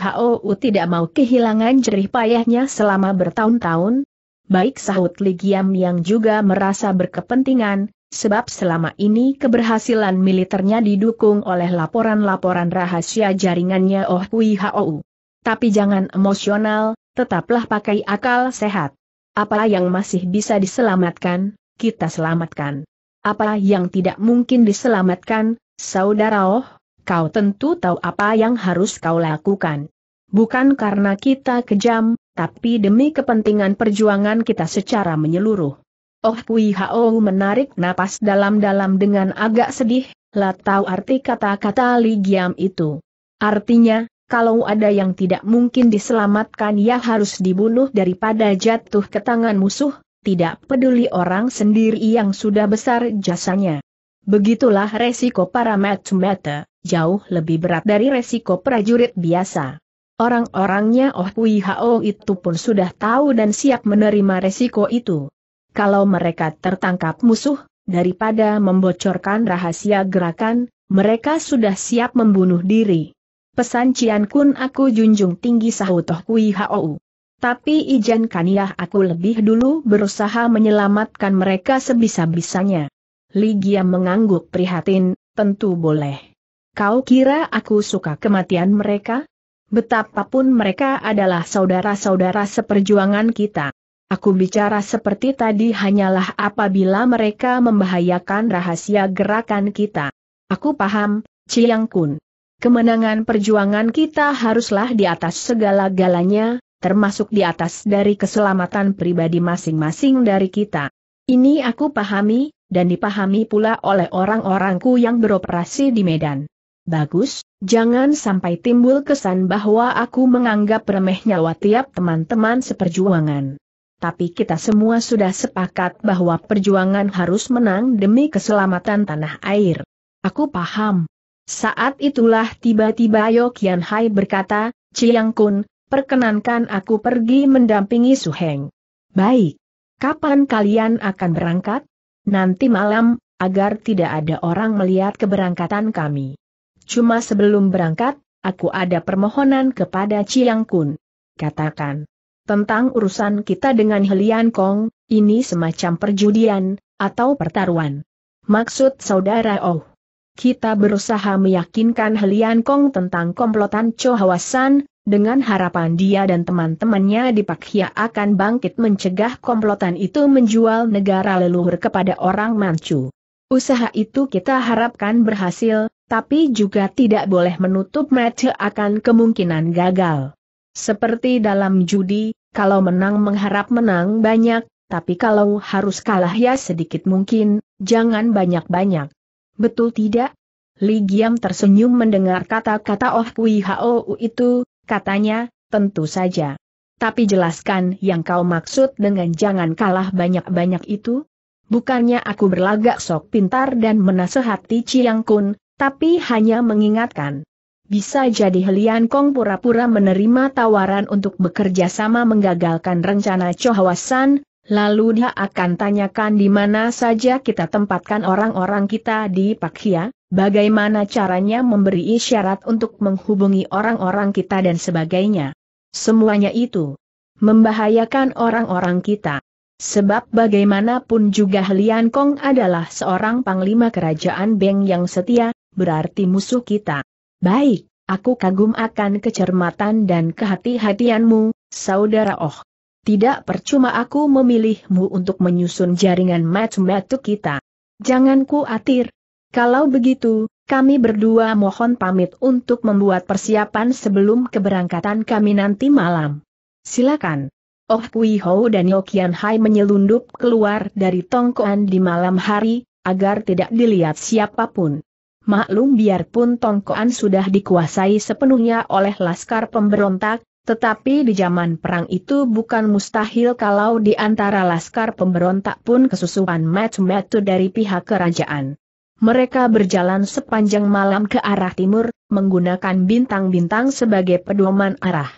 tidak mau kehilangan jerih payahnya selama bertahun-tahun, baik sahut Ligiam yang juga merasa berkepentingan, sebab selama ini keberhasilan militernya didukung oleh laporan-laporan rahasia jaringannya Oh Kui Hou. Tapi jangan emosional, tetaplah pakai akal sehat. Apa yang masih bisa diselamatkan, kita selamatkan. Apa yang tidak mungkin diselamatkan, saudara Oh, kau tentu tahu apa yang harus kau lakukan. Bukan karena kita kejam, tapi demi kepentingan perjuangan kita secara menyeluruh. Oh Kui Hao menarik napas dalam-dalam dengan agak sedih, lah tahu arti kata-kata Li Giam itu. Artinya, kalau ada yang tidak mungkin diselamatkan ya harus dibunuh daripada jatuh ke tangan musuh, tidak peduli orang sendiri yang sudah besar jasanya. Begitulah resiko para mata jauh lebih berat dari resiko prajurit biasa. Orang-orangnya Oh Kui Hao itu pun sudah tahu dan siap menerima resiko itu. Kalau mereka tertangkap musuh, daripada membocorkan rahasia gerakan, mereka sudah siap membunuh diri. Pesan Cian Kun aku junjung tinggi sahut Oh Kui Hao. Tapi Kaniah ya, aku lebih dulu berusaha menyelamatkan mereka sebisa-bisanya. Ligia mengangguk prihatin, tentu boleh. Kau kira aku suka kematian mereka? Betapapun mereka adalah saudara-saudara seperjuangan kita. Aku bicara seperti tadi hanyalah apabila mereka membahayakan rahasia gerakan kita. Aku paham, Chiang Kun. Kemenangan perjuangan kita haruslah di atas segala-galanya, termasuk di atas dari keselamatan pribadi masing-masing dari kita. Ini aku pahami, dan dipahami pula oleh orang-orangku yang beroperasi di Medan. Bagus, jangan sampai timbul kesan bahwa aku menganggap remeh nyawa tiap teman-teman seperjuangan. Tapi kita semua sudah sepakat bahwa perjuangan harus menang demi keselamatan tanah air. Aku paham. Saat itulah tiba-tiba Yokian Hai berkata, Chiang Kun, perkenankan aku pergi mendampingi Su Heng. Baik. Kapan kalian akan berangkat? Nanti malam, agar tidak ada orang melihat keberangkatan kami. Cuma sebelum berangkat, aku ada permohonan kepada Chiang Kun. Katakan. Tentang urusan kita dengan Helian Kong, ini semacam perjudian, atau pertaruhan. Maksud saudara Oh. Kita berusaha meyakinkan Helian Kong tentang komplotan Cho Hawasan, dengan harapan dia dan teman-temannya di Pakhia akan bangkit mencegah komplotan itu menjual negara leluhur kepada orang Manchu. Usaha itu kita harapkan berhasil, tapi juga tidak boleh menutup mata akan kemungkinan gagal. Seperti dalam judi, kalau menang mengharap menang banyak, tapi kalau harus kalah ya sedikit mungkin, jangan banyak-banyak. Betul tidak? Li Giam tersenyum mendengar kata-kata Oh Kui Hao itu, katanya, tentu saja. Tapi jelaskan yang kau maksud dengan jangan kalah banyak-banyak itu? Bukannya aku berlagak sok pintar dan menasehati Chiang Kun, tapi hanya mengingatkan. Bisa jadi Helian Kong pura-pura menerima tawaran untuk bekerja sama menggagalkan rencana Chohawasan, lalu dia akan tanyakan di mana saja kita tempatkan orang-orang kita di Pakhia, bagaimana caranya memberi isyarat untuk menghubungi orang-orang kita dan sebagainya. Semuanya itu membahayakan orang-orang kita. Sebab bagaimanapun juga Helian Kong adalah seorang panglima kerajaan Beng yang setia, berarti musuh kita. Baik, aku kagum akan kecermatan dan kehati-hatianmu, saudara Oh. Tidak percuma aku memilihmu untuk menyusun jaringan match-match kita. Jangan kuatir. Kalau begitu, kami berdua mohon pamit untuk membuat persiapan sebelum keberangkatan kami nanti malam. Silakan. Oh Kui Ho dan Yo Hai menyelundup keluar dari tongkoan di malam hari, agar tidak dilihat siapapun. Maklum biarpun Tongkoan sudah dikuasai sepenuhnya oleh laskar pemberontak, tetapi di zaman perang itu bukan mustahil kalau di antara laskar pemberontak pun kesusupan metu-metu dari pihak kerajaan. Mereka berjalan sepanjang malam ke arah timur, menggunakan bintang-bintang sebagai pedoman arah.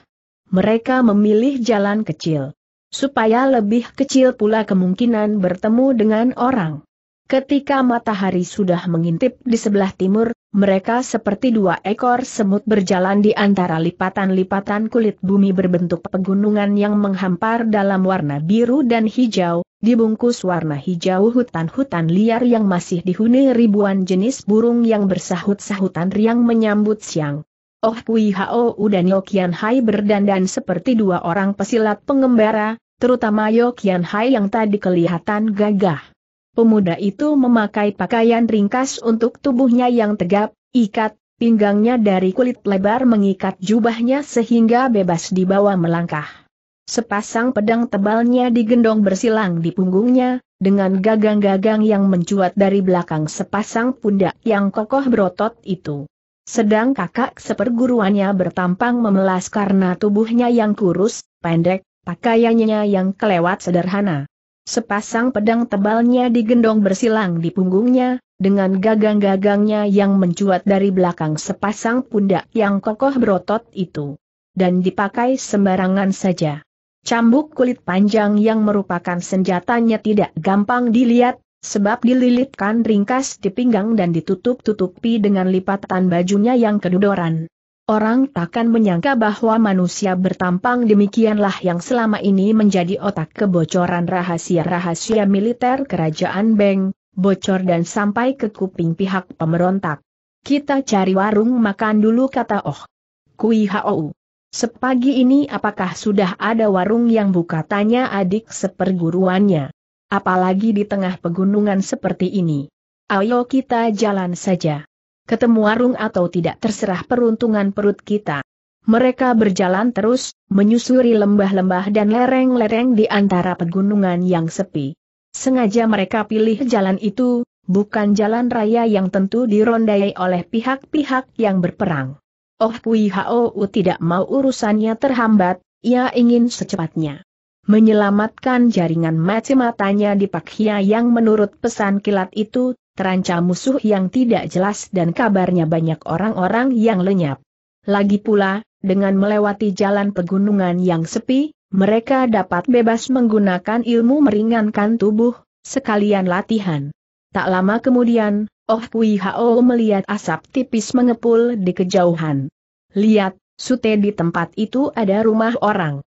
Mereka memilih jalan kecil. Supaya lebih kecil pula kemungkinan bertemu dengan orang. Ketika matahari sudah mengintip di sebelah timur, mereka seperti dua ekor semut berjalan di antara lipatan-lipatan kulit bumi berbentuk pegunungan yang menghampar dalam warna biru dan hijau, dibungkus warna hijau hutan-hutan liar yang masih dihuni ribuan jenis burung yang bersahut-sahutan riang menyambut siang. Oh Kui Hao dan Yokian Hai berdandan seperti dua orang pesilat pengembara, terutama Yokian Hai yang tadi kelihatan gagah. Pemuda itu memakai pakaian ringkas untuk tubuhnya yang tegap, ikat, pinggangnya dari kulit lebar mengikat jubahnya sehingga bebas dibawa melangkah. Sepasang pedang tebalnya digendong bersilang di punggungnya, dengan gagang-gagang yang mencuat dari belakang sepasang pundak yang kokoh berotot itu. Sedang kakak seperguruannya bertampang memelas karena tubuhnya yang kurus, pendek, pakaiannya yang kelewat sederhana. Sepasang pedang tebalnya digendong bersilang di punggungnya, dengan gagang-gagangnya yang mencuat dari belakang sepasang pundak yang kokoh berotot itu. Dan dipakai sembarangan saja. Cambuk kulit panjang yang merupakan senjatanya tidak gampang dilihat, sebab dililitkan ringkas di pinggang dan ditutup-tutupi dengan lipatan bajunya yang kedudoran. Orang takkan menyangka bahwa manusia bertampang demikianlah yang selama ini menjadi otak kebocoran rahasia-rahasia militer kerajaan Beng, bocor dan sampai ke kuping pihak pemberontak. Kita cari warung makan dulu kata Oh. Kui Hou. Sepagi ini apakah sudah ada warung yang buka tanya adik seperguruannya. Apalagi di tengah pegunungan seperti ini. Ayo kita jalan saja ketemu warung atau tidak terserah peruntungan perut kita. Mereka berjalan terus, menyusuri lembah-lembah dan lereng-lereng di antara pegunungan yang sepi. Sengaja mereka pilih jalan itu, bukan jalan raya yang tentu dirondai oleh pihak-pihak yang berperang. Oh Kui Hou tidak mau urusannya terhambat, ia ingin secepatnya menyelamatkan jaringan mata matanya di Pakhia yang menurut pesan kilat itu terancam musuh yang tidak jelas dan kabarnya banyak orang-orang yang lenyap. Lagi pula, dengan melewati jalan pegunungan yang sepi, mereka dapat bebas menggunakan ilmu meringankan tubuh, sekalian latihan. Tak lama kemudian, Oh Kui Hao melihat asap tipis mengepul di kejauhan. Lihat, Sute di tempat itu ada rumah orang.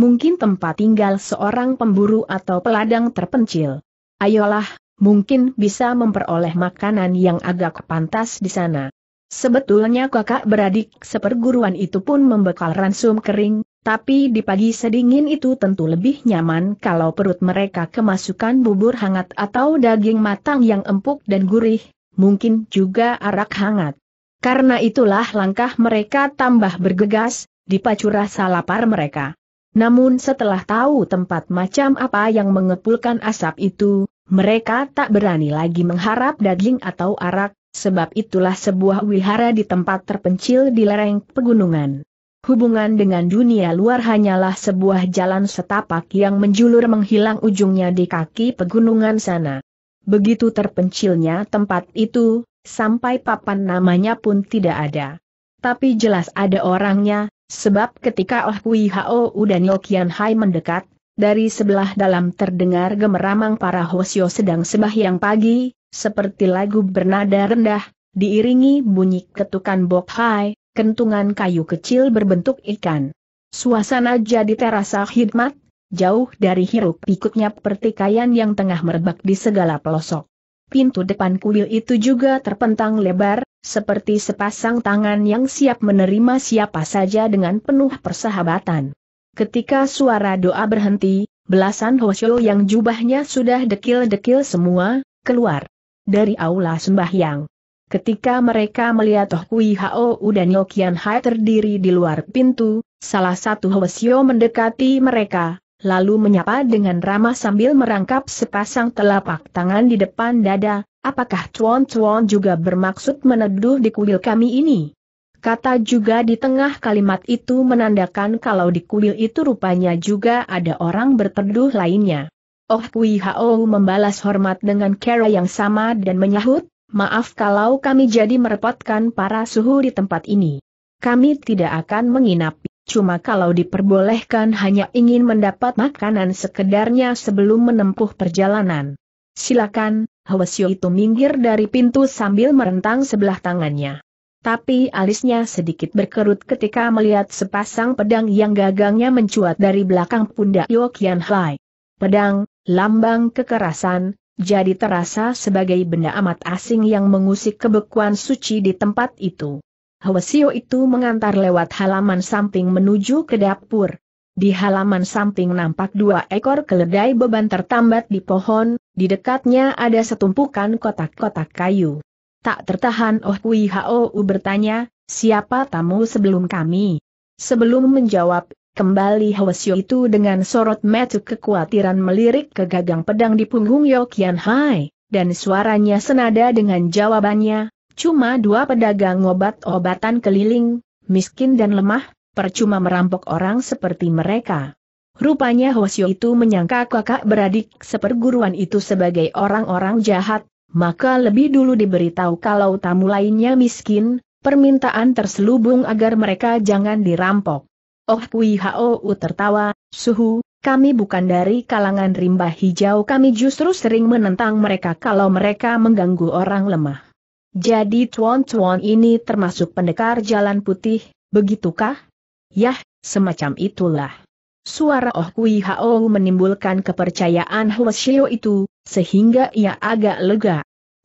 Mungkin tempat tinggal seorang pemburu atau peladang terpencil. Ayolah, mungkin bisa memperoleh makanan yang agak pantas di sana. Sebetulnya kakak beradik seperguruan itu pun membekal ransum kering, tapi di pagi sedingin itu tentu lebih nyaman kalau perut mereka kemasukan bubur hangat atau daging matang yang empuk dan gurih, mungkin juga arak hangat. Karena itulah langkah mereka tambah bergegas, dipacu rasa lapar mereka. Namun setelah tahu tempat macam apa yang mengepulkan asap itu, mereka tak berani lagi mengharap daging atau arak, sebab itulah sebuah wihara di tempat terpencil di lereng pegunungan. Hubungan dengan dunia luar hanyalah sebuah jalan setapak yang menjulur menghilang ujungnya di kaki pegunungan sana. Begitu terpencilnya tempat itu, sampai papan namanya pun tidak ada. Tapi jelas ada orangnya, sebab ketika Oh Hui Hao dan Yokian Hai mendekat, dari sebelah dalam terdengar gemeramang para hosyo sedang yang pagi, seperti lagu bernada rendah, diiringi bunyi ketukan bokhai, kentungan kayu kecil berbentuk ikan. Suasana jadi terasa hikmat, jauh dari hiruk pikutnya pertikaian yang tengah merebak di segala pelosok. Pintu depan kuil itu juga terpentang lebar, seperti sepasang tangan yang siap menerima siapa saja dengan penuh persahabatan. Ketika suara doa berhenti, belasan Hosyo yang jubahnya sudah dekil-dekil semua, keluar dari aula sembahyang. Ketika mereka melihat Toh Kui Hao dan Yokian Hai terdiri di luar pintu, salah satu Hosyo mendekati mereka, lalu menyapa dengan ramah sambil merangkap sepasang telapak tangan di depan dada, apakah Chuan Chuan juga bermaksud meneduh di kuil kami ini? Kata juga di tengah kalimat itu menandakan kalau di kuil itu rupanya juga ada orang berteduh lainnya. Oh Kui Hao membalas hormat dengan cara yang sama dan menyahut, maaf kalau kami jadi merepotkan para suhu di tempat ini. Kami tidak akan menginap, cuma kalau diperbolehkan hanya ingin mendapat makanan sekedarnya sebelum menempuh perjalanan. Silakan, Hwasyo itu minggir dari pintu sambil merentang sebelah tangannya tapi alisnya sedikit berkerut ketika melihat sepasang pedang yang gagangnya mencuat dari belakang pundak Yokian Hai. Pedang, lambang kekerasan, jadi terasa sebagai benda amat asing yang mengusik kebekuan suci di tempat itu. Hwasio itu mengantar lewat halaman samping menuju ke dapur. Di halaman samping nampak dua ekor keledai beban tertambat di pohon, di dekatnya ada setumpukan kotak-kotak kayu. Tak tertahan Oh Hao Hou bertanya, siapa tamu sebelum kami? Sebelum menjawab, kembali Hwasyo itu dengan sorot mata kekhawatiran melirik ke gagang pedang di punggung Yokian Hai, dan suaranya senada dengan jawabannya, cuma dua pedagang obat-obatan keliling, miskin dan lemah, percuma merampok orang seperti mereka. Rupanya Hwasyo itu menyangka kakak beradik seperguruan itu sebagai orang-orang jahat, maka lebih dulu diberitahu kalau tamu lainnya miskin, permintaan terselubung agar mereka jangan dirampok. Oh Kui Hou tertawa, suhu, kami bukan dari kalangan rimba hijau kami justru sering menentang mereka kalau mereka mengganggu orang lemah. Jadi tuan-tuan ini termasuk pendekar jalan putih, begitukah? Yah, semacam itulah. Suara Oh Kui Hao menimbulkan kepercayaan Huashio itu, sehingga ia agak lega.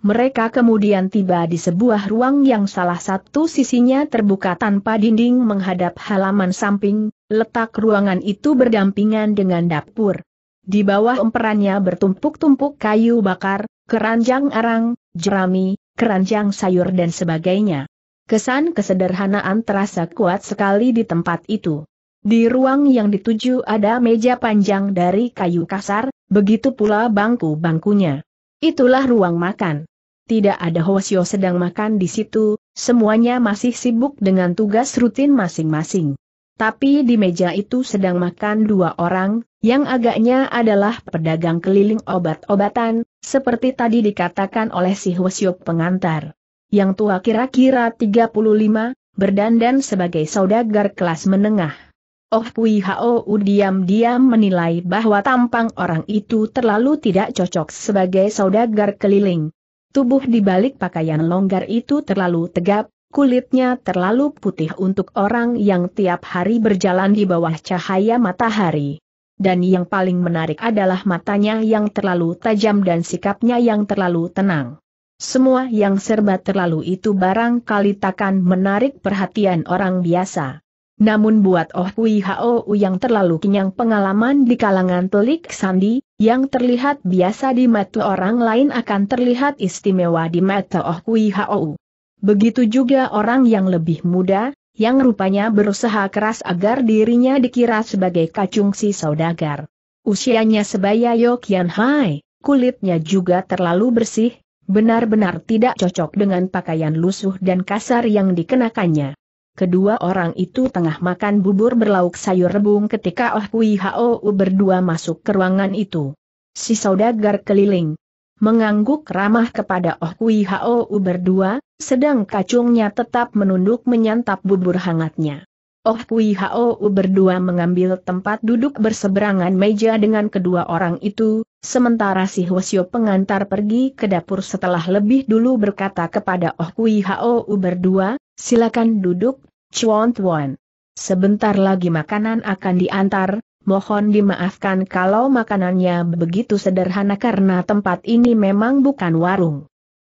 Mereka kemudian tiba di sebuah ruang yang salah satu sisinya terbuka tanpa dinding menghadap halaman samping, letak ruangan itu berdampingan dengan dapur. Di bawah emperannya bertumpuk-tumpuk kayu bakar, keranjang arang, jerami, keranjang sayur dan sebagainya. Kesan kesederhanaan terasa kuat sekali di tempat itu. Di ruang yang dituju ada meja panjang dari kayu kasar, begitu pula bangku-bangkunya. Itulah ruang makan. Tidak ada Hosio sedang makan di situ, semuanya masih sibuk dengan tugas rutin masing-masing. Tapi di meja itu sedang makan dua orang, yang agaknya adalah pedagang keliling obat-obatan, seperti tadi dikatakan oleh si Hosio pengantar. Yang tua kira-kira 35, berdandan sebagai saudagar kelas menengah. Oh Pui Hao diam-diam menilai bahwa tampang orang itu terlalu tidak cocok sebagai saudagar keliling. Tubuh di balik pakaian longgar itu terlalu tegap, kulitnya terlalu putih untuk orang yang tiap hari berjalan di bawah cahaya matahari. Dan yang paling menarik adalah matanya yang terlalu tajam dan sikapnya yang terlalu tenang. Semua yang serba terlalu itu barangkali takkan menarik perhatian orang biasa. Namun buat Oh Kui Hao yang terlalu kenyang pengalaman di kalangan telik sandi, yang terlihat biasa di mata orang lain akan terlihat istimewa di mata Oh Kui Hao. Begitu juga orang yang lebih muda, yang rupanya berusaha keras agar dirinya dikira sebagai kacung si saudagar. Usianya sebaya Yokian Hai, kulitnya juga terlalu bersih, benar-benar tidak cocok dengan pakaian lusuh dan kasar yang dikenakannya. Kedua orang itu tengah makan bubur berlauk sayur rebung ketika Oh Kui Hao berdua masuk ke ruangan itu. Si saudagar keliling. Mengangguk ramah kepada Oh Kui Hao berdua, sedang kacungnya tetap menunduk menyantap bubur hangatnya. Oh Kui Hao berdua mengambil tempat duduk berseberangan meja dengan kedua orang itu, sementara si Hwasyo pengantar pergi ke dapur setelah lebih dulu berkata kepada Oh Kui Hao berdua, Silakan duduk, Chuan Tuan. Sebentar lagi makanan akan diantar, mohon dimaafkan kalau makanannya begitu sederhana karena tempat ini memang bukan warung.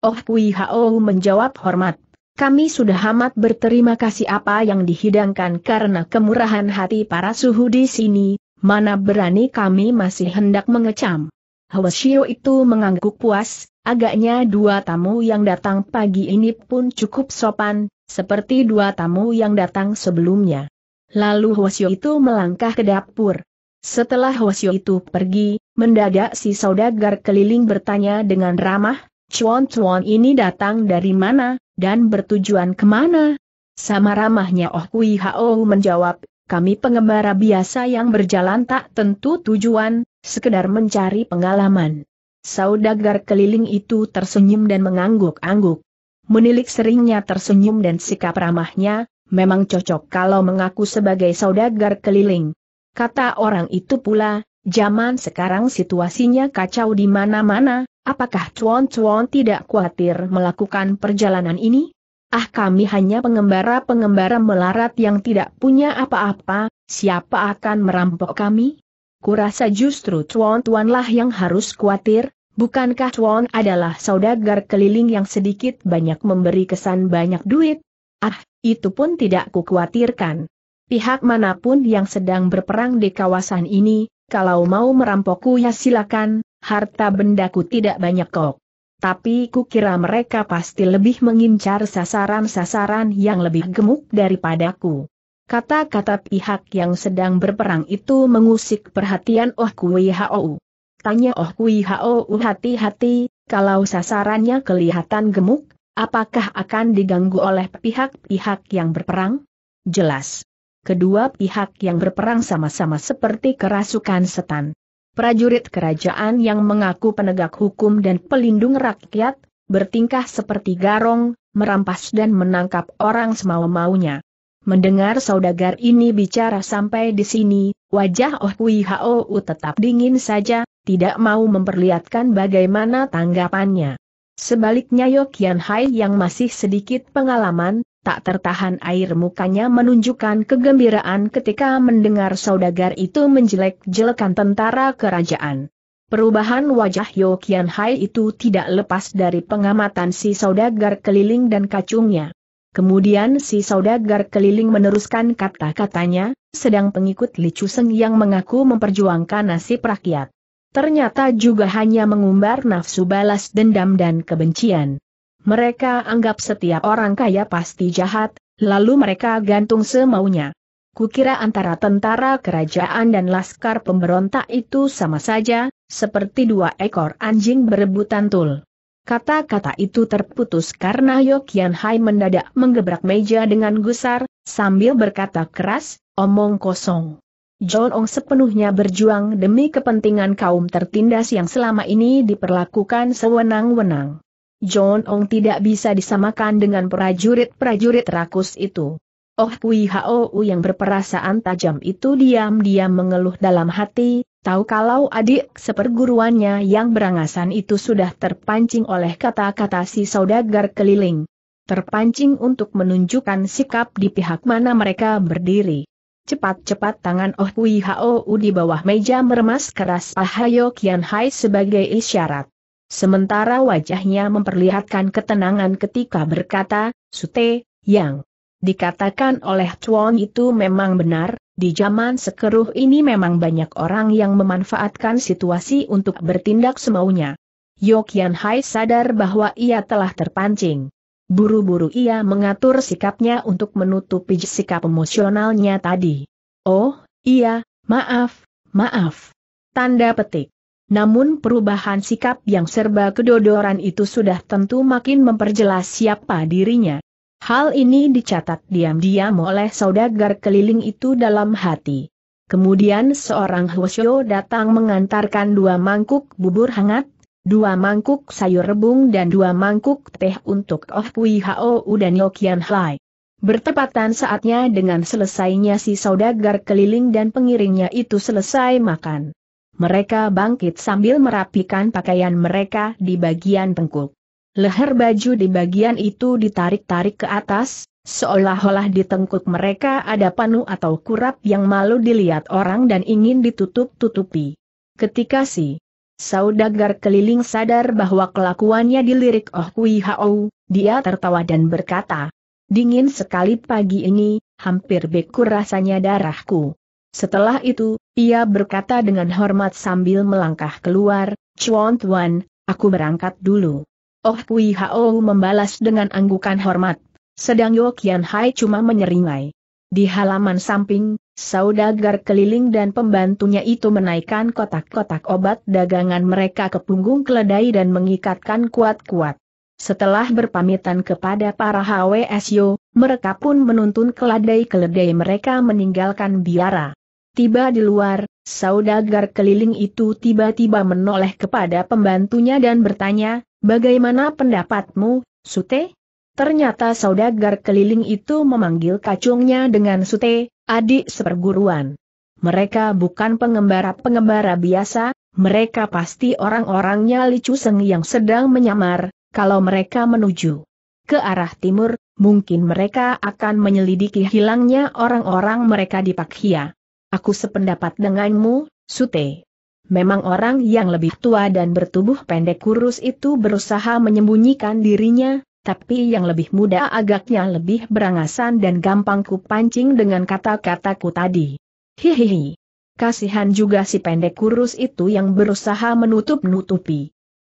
Oh Kui Hao menjawab hormat, kami sudah amat berterima kasih apa yang dihidangkan karena kemurahan hati para suhu di sini, mana berani kami masih hendak mengecam. Shio itu mengangguk puas, agaknya dua tamu yang datang pagi ini pun cukup sopan, seperti dua tamu yang datang sebelumnya. Lalu Hwasyo itu melangkah ke dapur. Setelah Hwasyo itu pergi, mendadak si saudagar keliling bertanya dengan ramah, Chuan Chuan ini datang dari mana, dan bertujuan kemana? Sama ramahnya Oh Kui Hao menjawab, kami pengembara biasa yang berjalan tak tentu tujuan, sekedar mencari pengalaman. Saudagar keliling itu tersenyum dan mengangguk-angguk. Menilik seringnya tersenyum dan sikap ramahnya, memang cocok kalau mengaku sebagai saudagar keliling. Kata orang itu pula, zaman sekarang situasinya kacau di mana-mana, apakah cuan-cuan tidak khawatir melakukan perjalanan ini? Ah kami hanya pengembara-pengembara melarat yang tidak punya apa-apa, siapa akan merampok kami? Kurasa justru cuan cuanlah yang harus khawatir, Bukankah Chuan adalah saudagar keliling yang sedikit banyak memberi kesan banyak duit? Ah, itu pun tidak kukhawatirkan. Pihak manapun yang sedang berperang di kawasan ini, kalau mau merampokku ya silakan, harta bendaku tidak banyak kok. Tapi kukira mereka pasti lebih mengincar sasaran-sasaran yang lebih gemuk daripadaku. Kata-kata pihak yang sedang berperang itu mengusik perhatian Oh Kui Hau. Tanya Oh Kui Hao uh, hati-hati, kalau sasarannya kelihatan gemuk, apakah akan diganggu oleh pihak-pihak yang berperang? Jelas. Kedua pihak yang berperang sama-sama seperti kerasukan setan. Prajurit kerajaan yang mengaku penegak hukum dan pelindung rakyat, bertingkah seperti garong, merampas dan menangkap orang semau-maunya. Mendengar saudagar ini bicara sampai di sini, wajah Oh Kui Hao tetap dingin saja, tidak mau memperlihatkan bagaimana tanggapannya. Sebaliknya Yokian Hai yang masih sedikit pengalaman, tak tertahan air mukanya menunjukkan kegembiraan ketika mendengar saudagar itu menjelek-jelekan tentara kerajaan. Perubahan wajah Yokian Hai itu tidak lepas dari pengamatan si saudagar keliling dan kacungnya. Kemudian si saudagar keliling meneruskan kata-katanya, sedang pengikut Li Chuseng yang mengaku memperjuangkan nasib rakyat ternyata juga hanya mengumbar nafsu balas dendam dan kebencian. Mereka anggap setiap orang kaya pasti jahat, lalu mereka gantung semaunya. Kukira antara tentara kerajaan dan laskar pemberontak itu sama saja, seperti dua ekor anjing berebutan tul. Kata-kata itu terputus karena Yokian Hai mendadak menggebrak meja dengan gusar, sambil berkata keras, omong kosong. John Ong sepenuhnya berjuang demi kepentingan kaum tertindas yang selama ini diperlakukan sewenang-wenang. John Ong tidak bisa disamakan dengan prajurit-prajurit rakus itu. Oh Kui U yang berperasaan tajam itu diam-diam mengeluh dalam hati, tahu kalau adik seperguruannya yang berangasan itu sudah terpancing oleh kata-kata si saudagar keliling. Terpancing untuk menunjukkan sikap di pihak mana mereka berdiri. Cepat-cepat tangan Oh Hao Hou di bawah meja meremas keras Pahayo Kian Hai sebagai isyarat. Sementara wajahnya memperlihatkan ketenangan ketika berkata, Sute, yang dikatakan oleh Chuan itu memang benar, di zaman sekeruh ini memang banyak orang yang memanfaatkan situasi untuk bertindak semaunya. Yokian Hai sadar bahwa ia telah terpancing. Buru-buru ia mengatur sikapnya untuk menutupi sikap emosionalnya tadi. Oh, iya, maaf, maaf. Tanda petik. Namun perubahan sikap yang serba kedodoran itu sudah tentu makin memperjelas siapa dirinya. Hal ini dicatat diam-diam oleh saudagar keliling itu dalam hati. Kemudian seorang Hwasyo datang mengantarkan dua mangkuk bubur hangat, dua mangkuk sayur rebung dan dua mangkuk teh untuk Oh Kui Hao dan Yokian Hai. Bertepatan saatnya dengan selesainya si saudagar keliling dan pengiringnya itu selesai makan. Mereka bangkit sambil merapikan pakaian mereka di bagian tengkuk. Leher baju di bagian itu ditarik-tarik ke atas, seolah-olah di tengkuk mereka ada panu atau kurap yang malu dilihat orang dan ingin ditutup-tutupi. Ketika si Saudagar keliling sadar bahwa kelakuannya dilirik Oh Kui Hao, dia tertawa dan berkata, Dingin sekali pagi ini, hampir beku rasanya darahku. Setelah itu, ia berkata dengan hormat sambil melangkah keluar, Chuan Tuan, aku berangkat dulu. Oh Kui Hao membalas dengan anggukan hormat, sedang Yo Hai cuma menyeringai. Di halaman samping, saudagar keliling dan pembantunya itu menaikkan kotak-kotak obat dagangan mereka ke punggung keledai dan mengikatkan kuat-kuat. Setelah berpamitan kepada para HWSyo, mereka pun menuntun keledai-keledai mereka meninggalkan biara. Tiba di luar, saudagar keliling itu tiba-tiba menoleh kepada pembantunya dan bertanya, Bagaimana pendapatmu, Sute? Ternyata saudagar keliling itu memanggil kacungnya dengan sute, adik seperguruan. Mereka bukan pengembara-pengembara biasa, mereka pasti orang-orangnya Licuseng yang sedang menyamar, kalau mereka menuju ke arah timur, mungkin mereka akan menyelidiki hilangnya orang-orang mereka di Pakhia. Aku sependapat denganmu, Sute. Memang orang yang lebih tua dan bertubuh pendek kurus itu berusaha menyembunyikan dirinya, tapi yang lebih muda agaknya lebih berangasan dan gampang kupancing dengan kata-kataku tadi. Hihihi. Kasihan juga si pendek kurus itu yang berusaha menutup-nutupi.